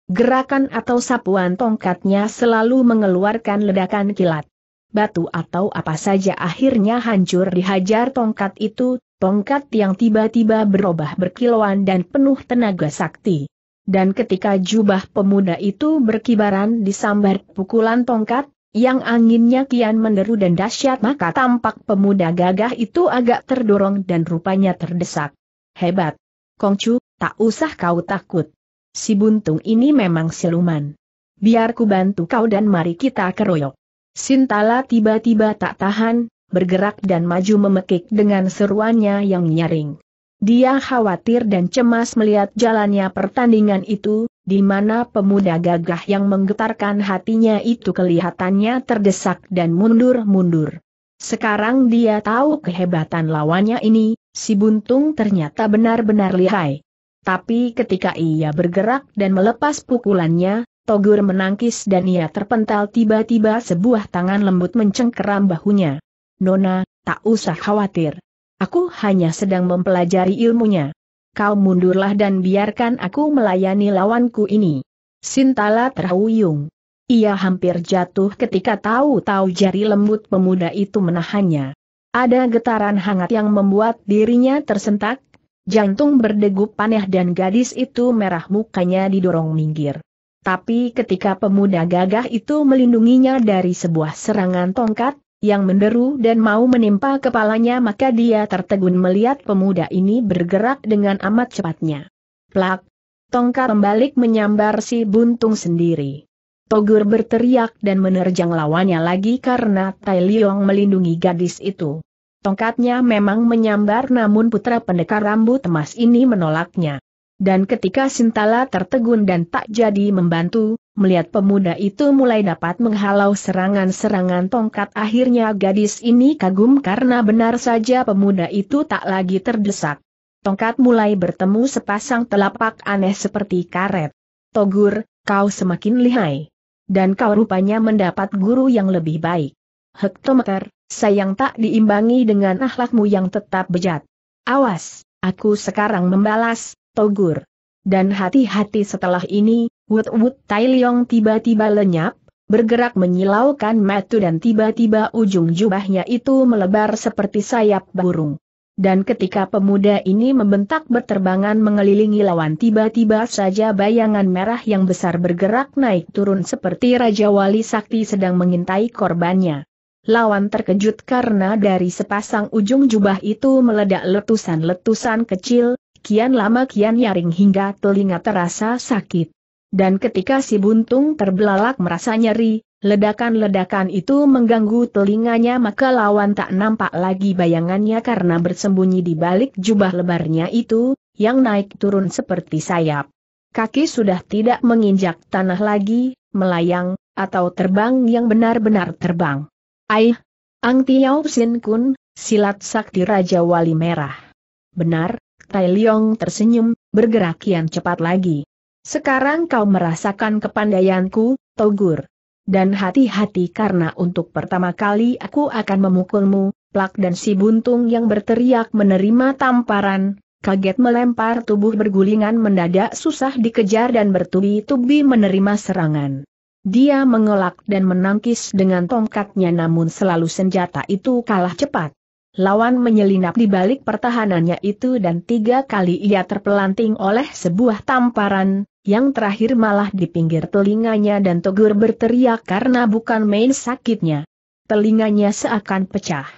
Gerakan atau sapuan tongkatnya selalu mengeluarkan ledakan kilat. Batu atau apa saja akhirnya hancur dihajar tongkat itu, tongkat yang tiba-tiba berubah berkilauan dan penuh tenaga sakti. Dan ketika jubah pemuda itu berkibaran di sambar pukulan tongkat, yang anginnya kian menderu dan dahsyat maka tampak pemuda gagah itu agak terdorong dan rupanya terdesak. Hebat! Kongcu, tak usah kau takut si buntung ini memang siluman. Biar ku bantu kau dan mari kita keroyok. Sintala tiba-tiba tak tahan, bergerak dan maju memekik dengan seruannya yang nyaring. Dia khawatir dan cemas melihat jalannya pertandingan itu, di mana pemuda gagah yang menggetarkan hatinya itu kelihatannya terdesak dan mundur-mundur. Sekarang dia tahu kehebatan lawannya ini, si buntung ternyata benar-benar lihai. Tapi ketika ia bergerak dan melepas pukulannya, Togur menangkis dan ia terpental tiba-tiba sebuah tangan lembut mencengkeram bahunya. Nona, tak usah khawatir. Aku hanya sedang mempelajari ilmunya. Kau mundurlah dan biarkan aku melayani lawanku ini. Sintala terhuyung. Ia hampir jatuh ketika tahu-tahu jari lembut pemuda itu menahannya. Ada getaran hangat yang membuat dirinya tersentak, Jantung berdegup panah dan gadis itu merah mukanya didorong minggir. Tapi ketika pemuda gagah itu melindunginya dari sebuah serangan tongkat, yang menderu dan mau menimpa kepalanya maka dia tertegun melihat pemuda ini bergerak dengan amat cepatnya. Plak! Tongkat membalik menyambar si buntung sendiri. Togur berteriak dan menerjang lawannya lagi karena Tai Liong melindungi gadis itu. Tongkatnya memang menyambar namun putra pendekar rambut emas ini menolaknya. Dan ketika Sintala tertegun dan tak jadi membantu, melihat pemuda itu mulai dapat menghalau serangan-serangan tongkat akhirnya gadis ini kagum karena benar saja pemuda itu tak lagi terdesak. Tongkat mulai bertemu sepasang telapak aneh seperti karet. Togur, kau semakin lihai. Dan kau rupanya mendapat guru yang lebih baik. Hektometer, sayang tak diimbangi dengan akhlakmu yang tetap bejat. Awas, aku sekarang membalas, Togur. Dan hati-hati setelah ini, Wut Wut Tai Leong tiba-tiba lenyap, bergerak menyilaukan matu dan tiba-tiba ujung jubahnya itu melebar seperti sayap burung. Dan ketika pemuda ini membentak berterbangan mengelilingi lawan tiba-tiba saja bayangan merah yang besar bergerak naik turun seperti Raja Wali Sakti sedang mengintai korbannya lawan terkejut karena dari sepasang ujung jubah itu meledak letusan-letusan kecil, kian lama kian nyaring hingga telinga terasa sakit. Dan ketika si buntung terbelalak merasa nyeri, ledakan-ledakan itu mengganggu telinganya maka lawan tak nampak lagi bayangannya karena bersembunyi di balik jubah lebarnya itu, yang naik turun seperti sayap. Kaki sudah tidak menginjak tanah lagi, melayang, atau terbang yang benar-benar terbang. Aih! Ang Tiao Sin Kun, silat sakti Raja Wali Merah. Benar, Tai Leong tersenyum, bergerak kian cepat lagi. Sekarang kau merasakan kepandaianku, Togur. Dan hati-hati karena untuk pertama kali aku akan memukulmu, plak dan si buntung yang berteriak menerima tamparan, kaget melempar tubuh bergulingan mendadak susah dikejar dan bertubi-tubi menerima serangan. Dia mengelak dan menangkis dengan tongkatnya namun selalu senjata itu kalah cepat. Lawan menyelinap di balik pertahanannya itu dan tiga kali ia terpelanting oleh sebuah tamparan, yang terakhir malah di pinggir telinganya dan Togur berteriak karena bukan main sakitnya. Telinganya seakan pecah.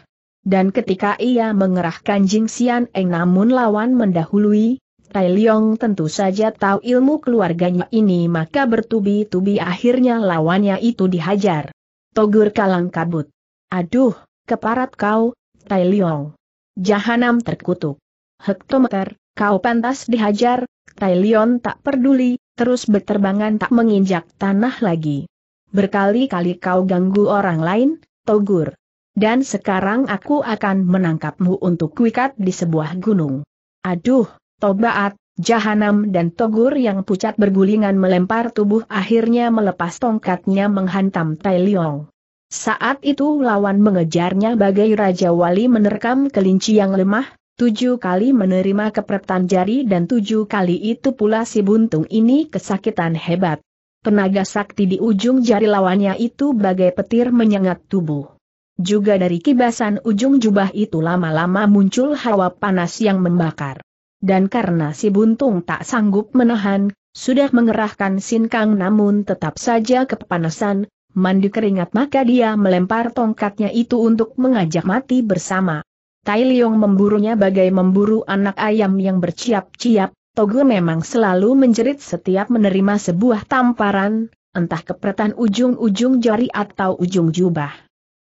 Dan ketika ia mengerahkan Xian eng namun lawan mendahului, Tai Leong tentu saja tahu ilmu keluarganya ini maka bertubi-tubi akhirnya lawannya itu dihajar. Togur kalang kabut. Aduh, keparat kau, Tai Leong. Jahanam terkutuk. Hektometer, kau pantas dihajar, Tai Leong tak peduli, terus berterbangan tak menginjak tanah lagi. Berkali-kali kau ganggu orang lain, Togur. Dan sekarang aku akan menangkapmu untuk wikat di sebuah gunung. Aduh, Tobaat, Jahanam dan Togur yang pucat bergulingan melempar tubuh akhirnya melepas tongkatnya menghantam Tai Liong. Saat itu lawan mengejarnya bagai Raja Wali menerkam kelinci yang lemah, tujuh kali menerima kepretan jari dan tujuh kali itu pula si buntung ini kesakitan hebat. Tenaga sakti di ujung jari lawannya itu bagai petir menyengat tubuh. Juga dari kibasan ujung jubah itu lama-lama muncul hawa panas yang membakar. Dan karena si buntung tak sanggup menahan, sudah mengerahkan sinkang namun tetap saja kepanasan, mandi keringat maka dia melempar tongkatnya itu untuk mengajak mati bersama. Tai Yong memburunya bagai memburu anak ayam yang berciap-ciap, Togu memang selalu menjerit setiap menerima sebuah tamparan, entah kepretan ujung-ujung jari atau ujung jubah.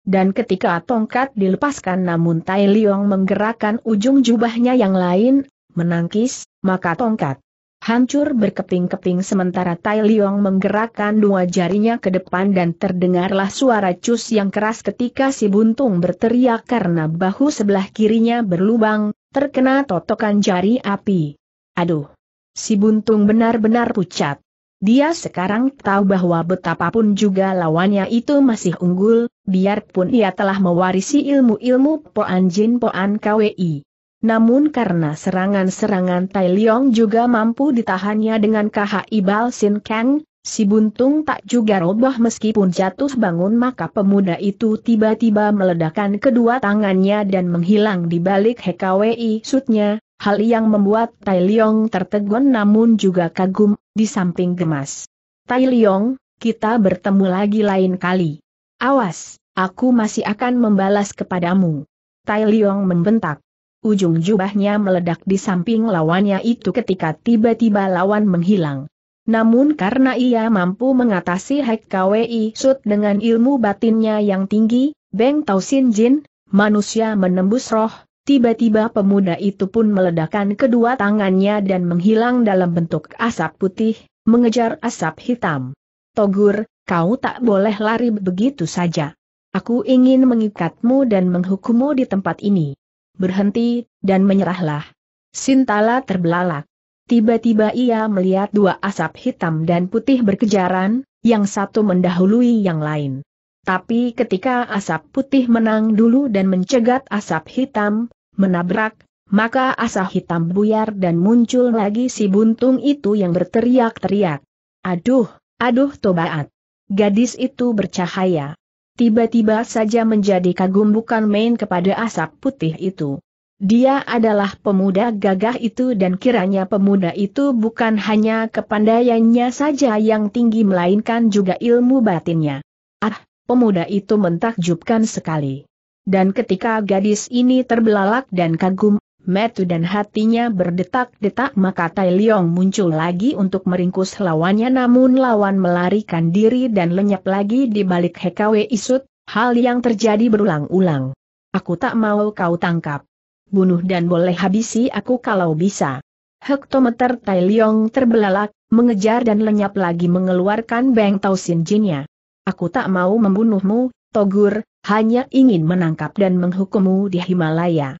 Dan ketika tongkat dilepaskan namun Tai Yong menggerakkan ujung jubahnya yang lain, menangkis, maka tongkat hancur berkeping-keping sementara Tai Liong menggerakkan dua jarinya ke depan dan terdengarlah suara cus yang keras ketika si buntung berteriak karena bahu sebelah kirinya berlubang, terkena totokan jari api. Aduh! Si buntung benar-benar pucat. Dia sekarang tahu bahwa betapapun juga lawannya itu masih unggul, biarpun ia telah mewarisi ilmu-ilmu Poan Jin Poan KWI. Namun karena serangan-serangan Tai Liong juga mampu ditahannya dengan KHI Bal Sin Kang, si buntung tak juga roboh meskipun jatuh bangun maka pemuda itu tiba-tiba meledakkan kedua tangannya dan menghilang di balik HKWI sutnya, hal yang membuat Tai Liong tertegun namun juga kagum, di samping gemas. Tai Liong, kita bertemu lagi lain kali. Awas, aku masih akan membalas kepadamu. Tai Liong membentak. Ujung jubahnya meledak di samping lawannya itu ketika tiba-tiba lawan menghilang. Namun karena ia mampu mengatasi Hek KWI Sud dengan ilmu batinnya yang tinggi, Beng Tau Sin Jin, manusia menembus roh, tiba-tiba pemuda itu pun meledakkan kedua tangannya dan menghilang dalam bentuk asap putih, mengejar asap hitam. Togur, kau tak boleh lari begitu saja. Aku ingin mengikatmu dan menghukummu di tempat ini berhenti, dan menyerahlah. Sintala terbelalak. Tiba-tiba ia melihat dua asap hitam dan putih berkejaran, yang satu mendahului yang lain. Tapi ketika asap putih menang dulu dan mencegat asap hitam, menabrak, maka asap hitam buyar dan muncul lagi si buntung itu yang berteriak-teriak. Aduh, aduh tobaat. Gadis itu bercahaya, tiba-tiba saja menjadi kagum bukan main kepada asap putih itu. Dia adalah pemuda gagah itu dan kiranya pemuda itu bukan hanya kepandaiannya saja yang tinggi melainkan juga ilmu batinnya. Ah, pemuda itu mentakjubkan sekali. Dan ketika gadis ini terbelalak dan kagum, metu dan hatinya berdetak-detak maka Tai Leong muncul lagi untuk meringkus lawannya namun lawan melarikan diri dan lenyap lagi di balik Hekawe Isut, hal yang terjadi berulang-ulang. Aku tak mau kau tangkap. Bunuh dan boleh habisi aku kalau bisa. Hektometer Tai Leong terbelalak, mengejar dan lenyap lagi mengeluarkan Beng Tau Sin Jinnya. Aku tak mau membunuhmu, Togur, hanya ingin menangkap dan menghukummu di Himalaya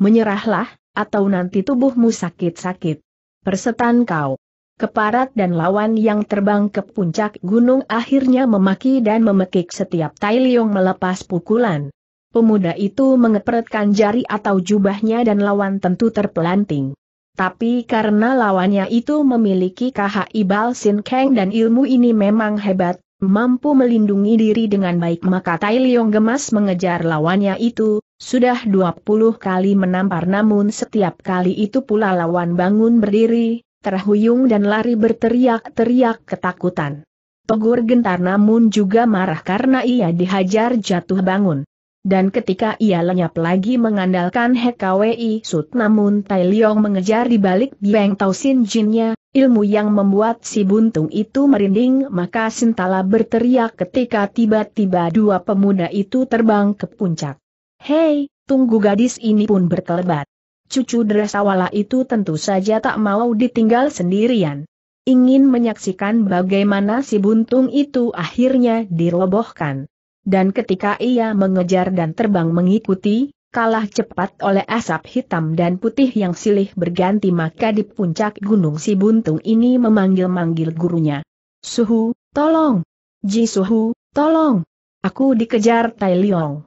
menyerahlah, atau nanti tubuhmu sakit-sakit. Persetan kau. Keparat dan lawan yang terbang ke puncak gunung akhirnya memaki dan memekik setiap Tai Liong melepas pukulan. Pemuda itu mengepretkan jari atau jubahnya dan lawan tentu terpelanting. Tapi karena lawannya itu memiliki ibal sin Kang dan ilmu ini memang hebat, mampu melindungi diri dengan baik maka Tai Liong gemas mengejar lawannya itu, sudah 20 kali menampar namun setiap kali itu pula lawan bangun berdiri, terhuyung dan lari berteriak-teriak ketakutan. Tegur gentar namun juga marah karena ia dihajar jatuh bangun. Dan ketika ia lenyap lagi mengandalkan HKWI sut, namun Tai Leong mengejar di balik beng Tau Sin Jinnya, ilmu yang membuat si buntung itu merinding maka Sintala berteriak ketika tiba-tiba dua pemuda itu terbang ke puncak. Hei, tunggu gadis ini pun berkelebat. Cucu Dresawala itu tentu saja tak mau ditinggal sendirian. Ingin menyaksikan bagaimana si buntung itu akhirnya dirobohkan. Dan ketika ia mengejar dan terbang mengikuti, kalah cepat oleh asap hitam dan putih yang silih berganti maka di puncak gunung si buntung ini memanggil-manggil gurunya. Suhu, tolong! Ji Suhu, tolong! Aku dikejar Tai Liong.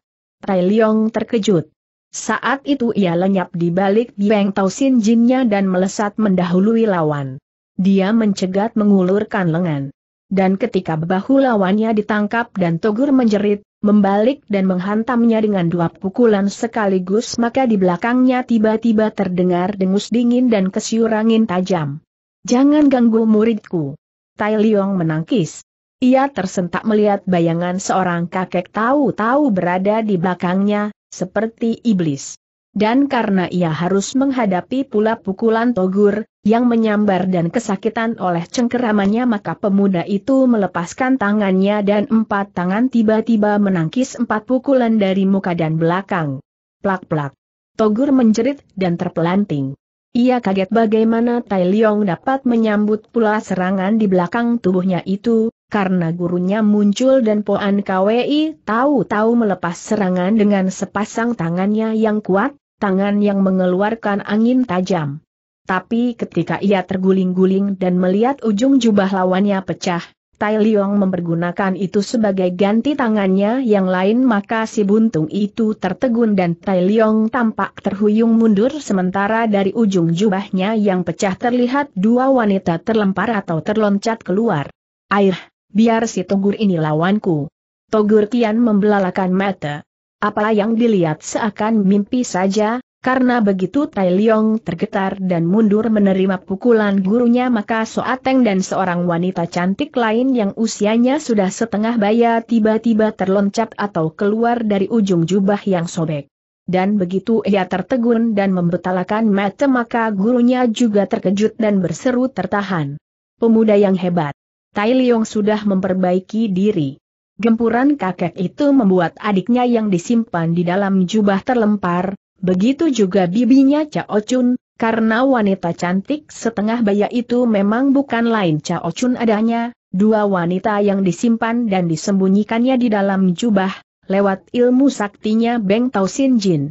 Tai Liong terkejut. Saat itu ia lenyap di balik Bieng Tau Sin Jinnya dan melesat mendahului lawan. Dia mencegat mengulurkan lengan. Dan ketika bahu lawannya ditangkap dan Togur menjerit, membalik dan menghantamnya dengan dua pukulan sekaligus maka di belakangnya tiba-tiba terdengar dengus dingin dan kesiurangin tajam. Jangan ganggu muridku. Tai Liong menangkis. Ia tersentak melihat bayangan seorang kakek tahu-tahu berada di belakangnya, seperti iblis. Dan karena ia harus menghadapi pula pukulan togur, yang menyambar dan kesakitan oleh cengkeramannya maka pemuda itu melepaskan tangannya dan empat tangan tiba-tiba menangkis empat pukulan dari muka dan belakang. Plak-plak. Togur menjerit dan terpelanting. Ia kaget bagaimana Tai Leong dapat menyambut pula serangan di belakang tubuhnya itu, karena gurunya muncul dan Poan Kwei tahu-tahu melepas serangan dengan sepasang tangannya yang kuat, tangan yang mengeluarkan angin tajam. Tapi ketika ia terguling-guling dan melihat ujung jubah lawannya pecah, Tai Liong mempergunakan itu sebagai ganti tangannya yang lain maka si buntung itu tertegun dan Tai Liong tampak terhuyung mundur sementara dari ujung jubahnya yang pecah terlihat dua wanita terlempar atau terloncat keluar. Air Biar si Togur ini lawanku. Togur kian membelalakan mata. Apa yang dilihat seakan mimpi saja, karena begitu Tai Leong tergetar dan mundur menerima pukulan gurunya maka Soateng dan seorang wanita cantik lain yang usianya sudah setengah baya tiba-tiba terloncat atau keluar dari ujung jubah yang sobek. Dan begitu ia tertegun dan membetalakan mata maka gurunya juga terkejut dan berseru tertahan. Pemuda yang hebat. Tai Liong sudah memperbaiki diri. Gempuran kakek itu membuat adiknya yang disimpan di dalam jubah terlempar, begitu juga bibinya Cao Chun, karena wanita cantik setengah baya itu memang bukan lain Cao Chun adanya, dua wanita yang disimpan dan disembunyikannya di dalam jubah, lewat ilmu saktinya Beng Tau Sin Jin.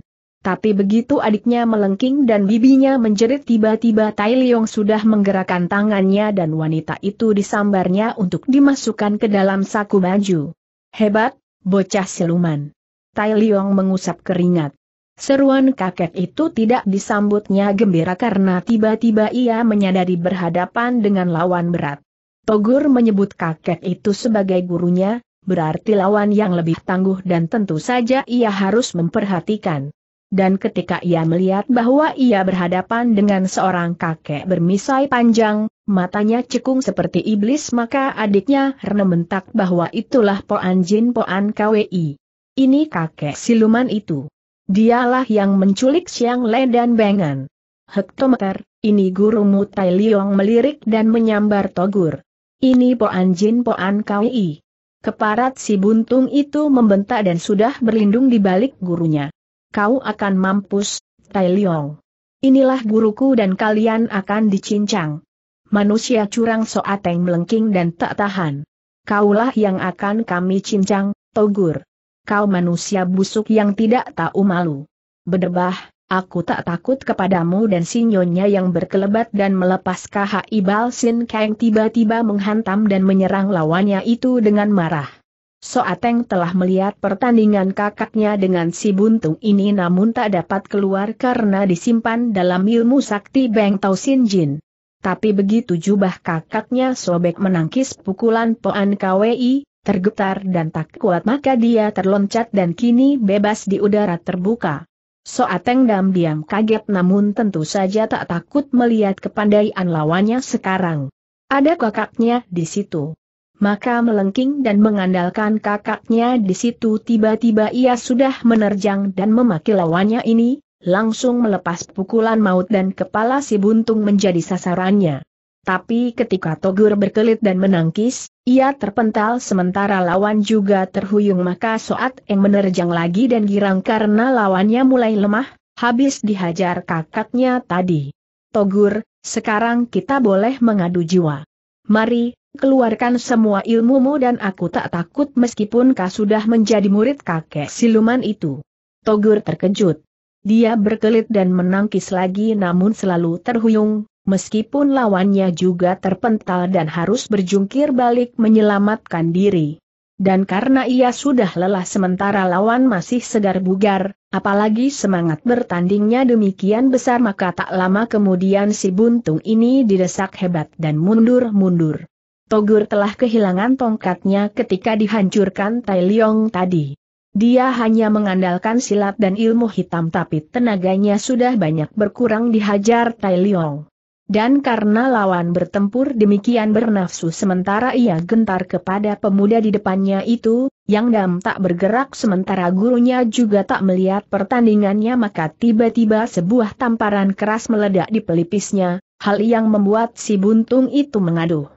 Tapi begitu adiknya melengking dan bibinya menjerit tiba-tiba Tai Leong sudah menggerakkan tangannya dan wanita itu disambarnya untuk dimasukkan ke dalam saku baju. Hebat, bocah siluman. Tai Leong mengusap keringat. Seruan kakek itu tidak disambutnya gembira karena tiba-tiba ia menyadari berhadapan dengan lawan berat. Togur menyebut kakek itu sebagai gurunya, berarti lawan yang lebih tangguh dan tentu saja ia harus memperhatikan. Dan ketika ia melihat bahwa ia berhadapan dengan seorang kakek bermisai panjang, matanya cekung seperti iblis maka adiknya Rene mentak bahwa itulah Poan Jin Poan KWI. Ini kakek siluman itu. Dialah yang menculik Siang Le dan Bengan. Hektometer, ini gurumu Tai Liong melirik dan menyambar Togur. Ini Poan Jin Poan KWI. Keparat si buntung itu membentak dan sudah berlindung di balik gurunya kau akan mampus, Tai Liong. Inilah guruku dan kalian akan dicincang. Manusia curang soateng melengking dan tak tahan. Kaulah yang akan kami cincang, Togur. Kau manusia busuk yang tidak tahu malu. Bedebah, aku tak takut kepadamu dan sinyonya yang berkelebat dan melepas KHI Balsin Kang tiba-tiba menghantam dan menyerang lawannya itu dengan marah. Soateng telah melihat pertandingan kakaknya dengan si buntung ini namun tak dapat keluar karena disimpan dalam ilmu sakti Beng Tau Sin Jin. Tapi begitu jubah kakaknya sobek menangkis pukulan Poan KWI, tergetar dan tak kuat maka dia terloncat dan kini bebas di udara terbuka. Soateng diam-diam kaget namun tentu saja tak takut melihat kepandaian lawannya sekarang. Ada kakaknya di situ maka melengking dan mengandalkan kakaknya di situ tiba-tiba ia sudah menerjang dan memaki lawannya ini, langsung melepas pukulan maut dan kepala si buntung menjadi sasarannya. Tapi ketika Togur berkelit dan menangkis, ia terpental sementara lawan juga terhuyung maka Soat yang menerjang lagi dan girang karena lawannya mulai lemah, habis dihajar kakaknya tadi. Togur, sekarang kita boleh mengadu jiwa. Mari, keluarkan semua ilmumu dan aku tak takut meskipun kau sudah menjadi murid kakek siluman itu. Togur terkejut. Dia berkelit dan menangkis lagi namun selalu terhuyung, meskipun lawannya juga terpental dan harus berjungkir balik menyelamatkan diri. Dan karena ia sudah lelah sementara lawan masih segar bugar, apalagi semangat bertandingnya demikian besar maka tak lama kemudian si buntung ini didesak hebat dan mundur-mundur. Togur telah kehilangan tongkatnya ketika dihancurkan Tai Leong tadi. Dia hanya mengandalkan silat dan ilmu hitam tapi tenaganya sudah banyak berkurang dihajar Tai Leong. Dan karena lawan bertempur demikian bernafsu sementara ia gentar kepada pemuda di depannya itu, yang dam tak bergerak sementara gurunya juga tak melihat pertandingannya maka tiba-tiba sebuah tamparan keras meledak di pelipisnya, hal yang membuat si buntung itu mengaduh.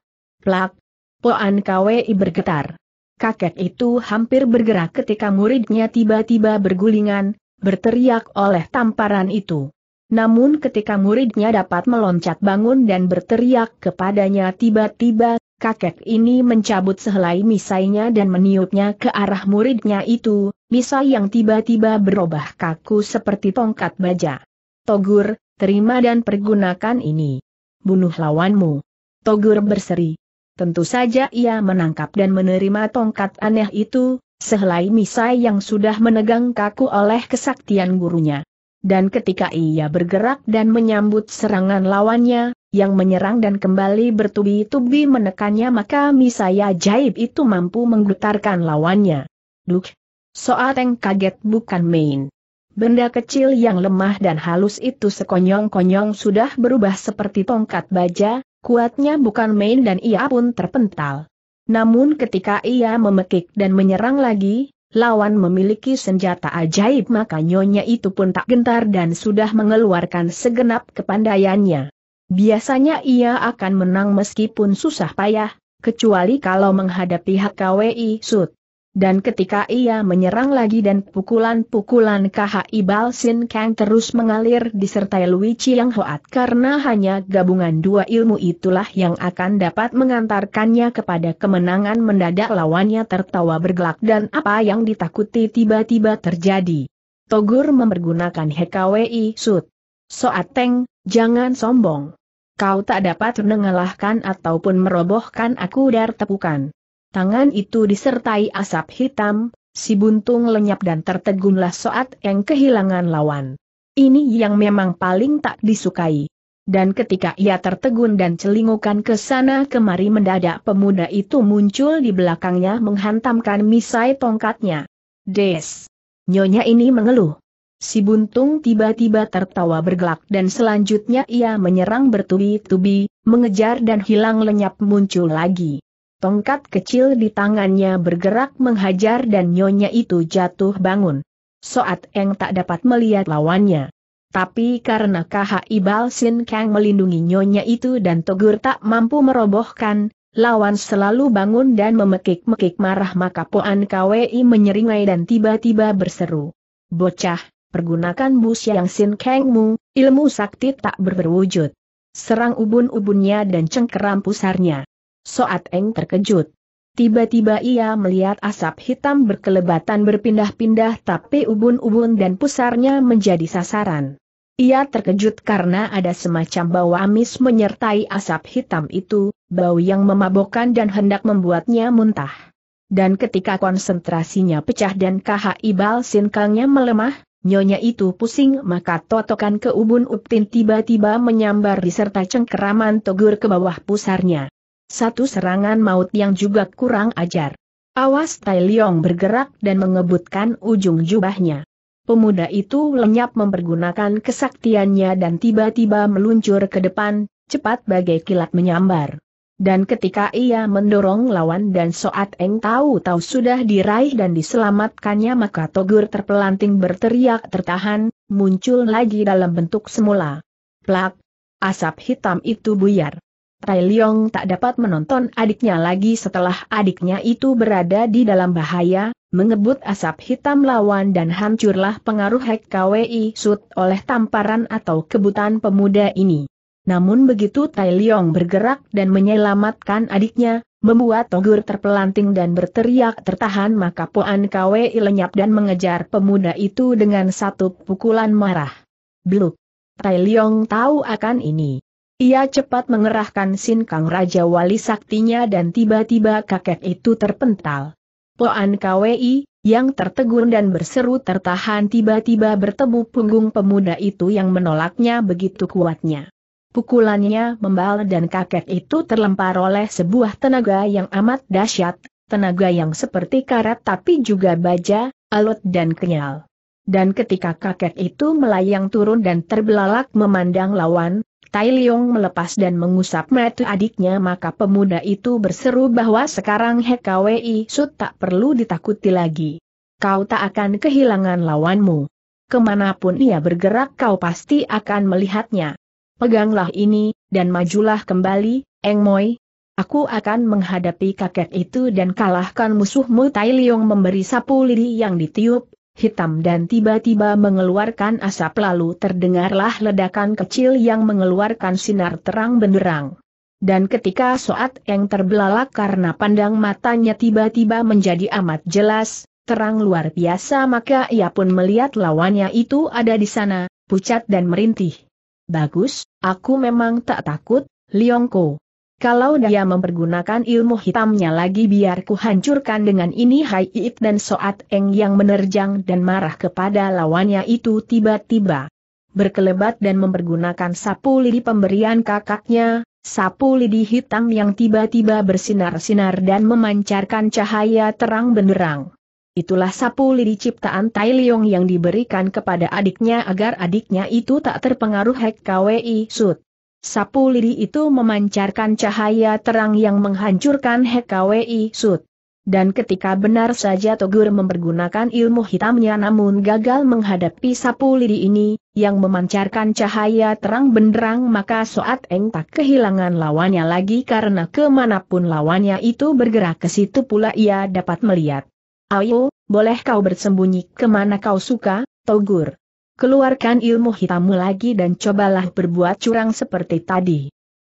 Plak! Poan KWI bergetar. Kakek itu hampir bergerak ketika muridnya tiba-tiba bergulingan, berteriak oleh tamparan itu. Namun ketika muridnya dapat meloncat bangun dan berteriak kepadanya tiba-tiba, kakek ini mencabut sehelai misainya dan meniupnya ke arah muridnya itu, misai yang tiba-tiba berubah kaku seperti tongkat baja. Togur, terima dan pergunakan ini. Bunuh lawanmu. Togur berseri. Tentu saja ia menangkap dan menerima tongkat aneh itu, sehelai misai yang sudah menegang kaku oleh kesaktian gurunya. Dan ketika ia bergerak dan menyambut serangan lawannya, yang menyerang dan kembali bertubi-tubi menekannya maka misai ajaib itu mampu menggetarkan lawannya. Duk! soal yang kaget bukan main. Benda kecil yang lemah dan halus itu sekonyong-konyong sudah berubah seperti tongkat baja, kuatnya bukan main dan ia pun terpental. Namun ketika ia memekik dan menyerang lagi, lawan memiliki senjata ajaib maka nyonya itu pun tak gentar dan sudah mengeluarkan segenap kepandaiannya. Biasanya ia akan menang meskipun susah payah, kecuali kalau menghadapi HKWI Sud. Dan ketika ia menyerang lagi dan pukulan-pukulan Ibal Sin Kang terus mengalir disertai Lui Chiang Hoat karena hanya gabungan dua ilmu itulah yang akan dapat mengantarkannya kepada kemenangan mendadak lawannya tertawa bergelak dan apa yang ditakuti tiba-tiba terjadi. Togur mempergunakan HKWI Sud. Soat Teng, jangan sombong. Kau tak dapat mengalahkan ataupun merobohkan aku dar tepukan. Tangan itu disertai asap hitam, si buntung lenyap dan tertegunlah saat yang kehilangan lawan. Ini yang memang paling tak disukai. Dan ketika ia tertegun dan celingukan ke sana kemari mendadak pemuda itu muncul di belakangnya menghantamkan misai tongkatnya. Des! Nyonya ini mengeluh. Si buntung tiba-tiba tertawa bergelak dan selanjutnya ia menyerang bertubi-tubi, mengejar dan hilang lenyap muncul lagi. Tongkat kecil di tangannya bergerak menghajar dan nyonya itu jatuh bangun. Soat Eng tak dapat melihat lawannya. Tapi karena KHI Balsin Kang melindungi nyonya itu dan Togur tak mampu merobohkan, lawan selalu bangun dan memekik-mekik marah maka Poan Kwei menyeringai dan tiba-tiba berseru. Bocah, pergunakan bus yang Sin Kangmu, ilmu sakti tak berwujud. Serang ubun-ubunnya dan cengkeram pusarnya. Soat Eng terkejut. Tiba-tiba ia melihat asap hitam berkelebatan berpindah-pindah tapi ubun-ubun dan pusarnya menjadi sasaran. Ia terkejut karena ada semacam bau amis menyertai asap hitam itu, bau yang memabokkan dan hendak membuatnya muntah. Dan ketika konsentrasinya pecah dan KH ibal Sinkangnya melemah, nyonya itu pusing maka totokan ke ubun ubun tiba-tiba menyambar disertai cengkeraman togur ke bawah pusarnya. Satu serangan maut yang juga kurang ajar. Awas Tai Leong bergerak dan mengebutkan ujung jubahnya. Pemuda itu lenyap mempergunakan kesaktiannya dan tiba-tiba meluncur ke depan, cepat bagai kilat menyambar. Dan ketika ia mendorong lawan dan Soat Eng tahu-tahu sudah diraih dan diselamatkannya maka Togur terpelanting berteriak tertahan, muncul lagi dalam bentuk semula. Plak! Asap hitam itu buyar. Tai Leong tak dapat menonton adiknya lagi setelah adiknya itu berada di dalam bahaya, mengebut asap hitam lawan dan hancurlah pengaruh Hek KWI Sud oleh tamparan atau kebutan pemuda ini. Namun begitu Tai Leong bergerak dan menyelamatkan adiknya, membuat Togur terpelanting dan berteriak tertahan maka Poan KWI lenyap dan mengejar pemuda itu dengan satu pukulan marah. Bluk! Tai Leong tahu akan ini. Ia cepat mengerahkan kang Raja Wali Saktinya dan tiba-tiba kakek itu terpental. Poan Kwei yang tertegun dan berseru tertahan tiba-tiba bertemu punggung pemuda itu yang menolaknya begitu kuatnya. Pukulannya membal dan kakek itu terlempar oleh sebuah tenaga yang amat dahsyat, tenaga yang seperti karat tapi juga baja, alot dan kenyal. Dan ketika kakek itu melayang turun dan terbelalak memandang lawan, Tai Leong melepas dan mengusap mata adiknya maka pemuda itu berseru bahwa sekarang HKWI Sud tak perlu ditakuti lagi. Kau tak akan kehilangan lawanmu. Kemanapun ia bergerak kau pasti akan melihatnya. Peganglah ini, dan majulah kembali, Eng Moi. Aku akan menghadapi kakek itu dan kalahkan musuhmu Tai Leong memberi sapu lidi yang ditiup hitam dan tiba-tiba mengeluarkan asap lalu terdengarlah ledakan kecil yang mengeluarkan sinar terang benderang. Dan ketika Soat Eng terbelalak karena pandang matanya tiba-tiba menjadi amat jelas, terang luar biasa maka ia pun melihat lawannya itu ada di sana, pucat dan merintih. Bagus, aku memang tak takut, Liongko. Kalau dia mempergunakan ilmu hitamnya lagi biar ku hancurkan dengan ini Hai Iit dan Soat Eng yang menerjang dan marah kepada lawannya itu tiba-tiba. Berkelebat dan mempergunakan sapu lidi pemberian kakaknya, sapu lidi hitam yang tiba-tiba bersinar-sinar dan memancarkan cahaya terang benderang. Itulah sapu lidi ciptaan Tai Leong yang diberikan kepada adiknya agar adiknya itu tak terpengaruh Hek KWI Sud. Sapu lidi itu memancarkan cahaya terang yang menghancurkan HKWI Sud. Dan ketika benar saja Togur mempergunakan ilmu hitamnya namun gagal menghadapi sapu lidi ini, yang memancarkan cahaya terang benderang maka Soat Eng tak kehilangan lawannya lagi karena kemanapun lawannya itu bergerak ke situ pula ia dapat melihat. Ayo, boleh kau bersembunyi kemana kau suka, Togur keluarkan ilmu hitammu lagi dan cobalah berbuat curang seperti tadi.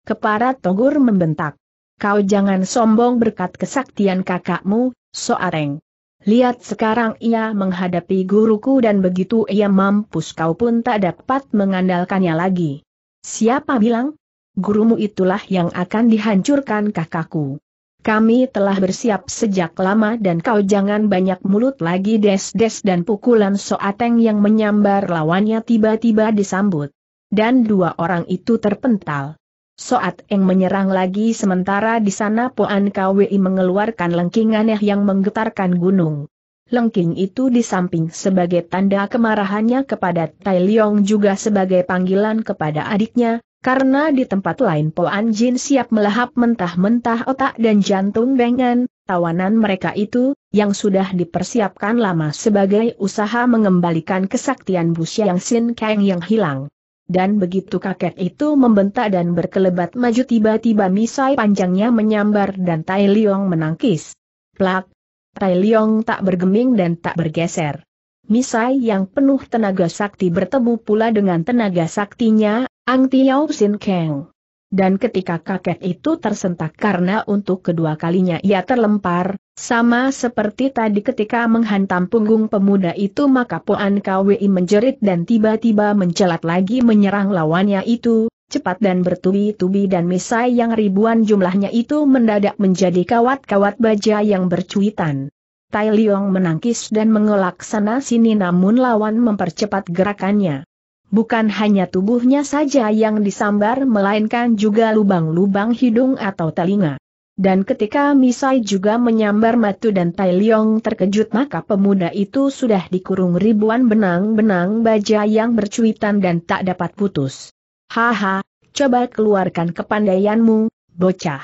Kepara Togur membentak. Kau jangan sombong berkat kesaktian kakakmu, Soareng. Lihat sekarang ia menghadapi guruku dan begitu ia mampus kau pun tak dapat mengandalkannya lagi. Siapa bilang? Gurumu itulah yang akan dihancurkan kakakku. Kami telah bersiap sejak lama dan kau jangan banyak mulut lagi des-des dan pukulan soateng yang menyambar lawannya tiba-tiba disambut. Dan dua orang itu terpental. Soat Eng menyerang lagi sementara di sana Poan Kwi mengeluarkan lengking aneh yang menggetarkan gunung. Lengking itu di samping sebagai tanda kemarahannya kepada Tai Leong juga sebagai panggilan kepada adiknya, karena di tempat lain Po Anjin siap melahap mentah-mentah otak dan jantung bengen, tawanan mereka itu, yang sudah dipersiapkan lama sebagai usaha mengembalikan kesaktian Bu Xiang Sin Kang yang hilang. Dan begitu kakek itu membentak dan berkelebat maju tiba-tiba misai panjangnya menyambar dan Tai Liong menangkis. Plak! Tai Liong tak bergeming dan tak bergeser. Misai yang penuh tenaga sakti bertemu pula dengan tenaga saktinya Ang Tiao Sin Kang. Dan ketika kakek itu tersentak karena untuk kedua kalinya ia terlempar, sama seperti tadi ketika menghantam punggung pemuda itu maka Poan Kwi menjerit dan tiba-tiba mencelat lagi menyerang lawannya itu, cepat dan bertubi-tubi dan misai yang ribuan jumlahnya itu mendadak menjadi kawat-kawat baja yang bercuitan. Tai Liong menangkis dan mengelak sana sini namun lawan mempercepat gerakannya bukan hanya tubuhnya saja yang disambar melainkan juga lubang-lubang hidung atau telinga. Dan ketika Misai juga menyambar Matu dan Tai Leong terkejut maka pemuda itu sudah dikurung ribuan benang-benang baja yang bercuitan dan tak dapat putus. Haha, coba keluarkan kepandaianmu, bocah.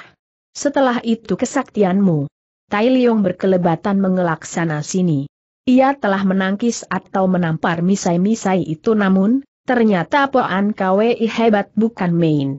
Setelah itu kesaktianmu. Tai Leong berkelebatan mengelak sana sini. Ia telah menangkis atau menampar misai-misai itu namun, Ternyata Poan kwi hebat bukan main.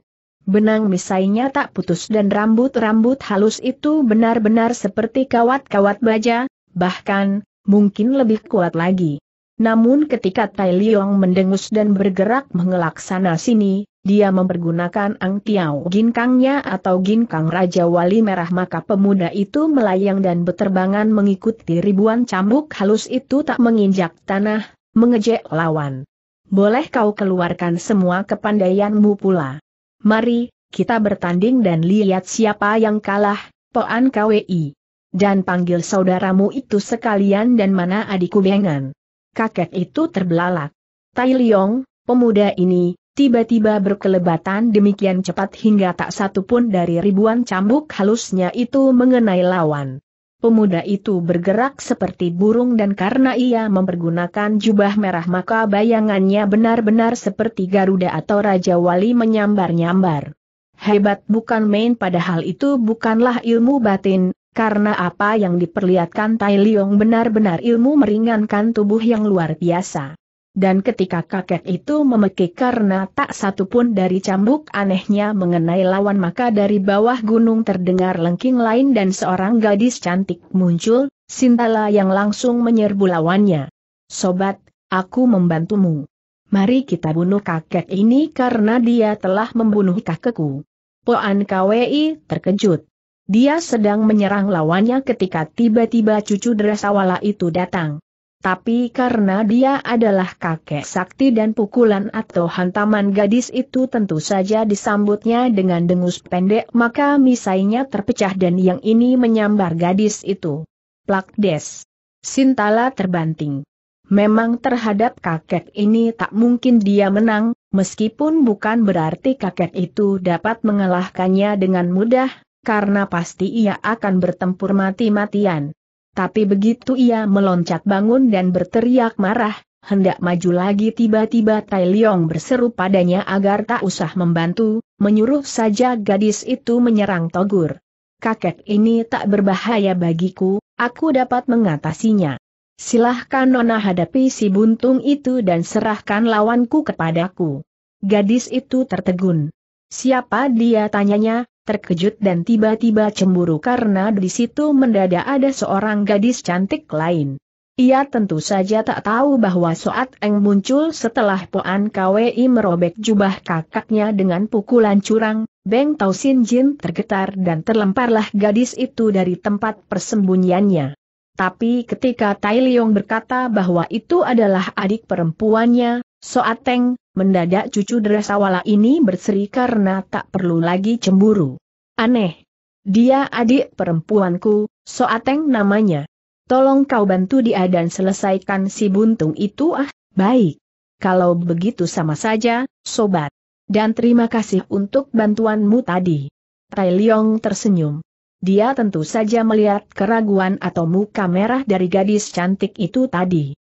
Benang misainya tak putus dan rambut-rambut halus itu benar-benar seperti kawat-kawat baja, bahkan, mungkin lebih kuat lagi. Namun ketika Tai Liong mendengus dan bergerak mengelak sana sini, dia mempergunakan Ang Tiao Ginkangnya atau Ginkang Raja Wali Merah maka pemuda itu melayang dan beterbangan mengikuti ribuan cambuk halus itu tak menginjak tanah, mengejek lawan boleh kau keluarkan semua kepandaianmu pula. Mari, kita bertanding dan lihat siapa yang kalah, Poan KWI. Dan panggil saudaramu itu sekalian dan mana adikku bengan. Kakek itu terbelalak. Tai Liong, pemuda ini, tiba-tiba berkelebatan demikian cepat hingga tak satu pun dari ribuan cambuk halusnya itu mengenai lawan. Pemuda itu bergerak seperti burung dan karena ia mempergunakan jubah merah maka bayangannya benar-benar seperti Garuda atau Raja Wali menyambar-nyambar. Hebat bukan main padahal itu bukanlah ilmu batin, karena apa yang diperlihatkan Tai Liong benar-benar ilmu meringankan tubuh yang luar biasa. Dan ketika kakek itu memekik karena tak satu pun dari cambuk anehnya mengenai lawan maka dari bawah gunung terdengar lengking lain dan seorang gadis cantik muncul, Sintala yang langsung menyerbu lawannya. Sobat, aku membantumu. Mari kita bunuh kakek ini karena dia telah membunuh kakekku. Poan KWI terkejut. Dia sedang menyerang lawannya ketika tiba-tiba cucu Drasawala itu datang tapi karena dia adalah kakek sakti dan pukulan atau hantaman gadis itu tentu saja disambutnya dengan dengus pendek maka misainya terpecah dan yang ini menyambar gadis itu. Plak des. Sintala terbanting. Memang terhadap kakek ini tak mungkin dia menang, meskipun bukan berarti kakek itu dapat mengalahkannya dengan mudah, karena pasti ia akan bertempur mati-matian. Tapi begitu ia meloncat bangun dan berteriak marah, hendak maju lagi tiba-tiba Tai Leong berseru padanya agar tak usah membantu, menyuruh saja gadis itu menyerang Togur. Kakek ini tak berbahaya bagiku, aku dapat mengatasinya. Silahkan Nona hadapi si buntung itu dan serahkan lawanku kepadaku. Gadis itu tertegun. Siapa dia tanyanya, terkejut dan tiba-tiba cemburu karena di situ mendadak ada seorang gadis cantik lain. Ia tentu saja tak tahu bahwa Soat Eng muncul setelah Poan Kwi merobek jubah kakaknya dengan pukulan curang, Beng Tau Sin Jin tergetar dan terlemparlah gadis itu dari tempat persembunyiannya. Tapi ketika Tai Leong berkata bahwa itu adalah adik perempuannya, Soat Eng, Mendadak cucu Dresawala ini berseri karena tak perlu lagi cemburu. Aneh. Dia adik perempuanku, Soateng namanya. Tolong kau bantu dia dan selesaikan si buntung itu ah, baik. Kalau begitu sama saja, sobat. Dan terima kasih untuk bantuanmu tadi. Tai Leong tersenyum. Dia tentu saja melihat keraguan atau muka merah dari gadis cantik itu tadi.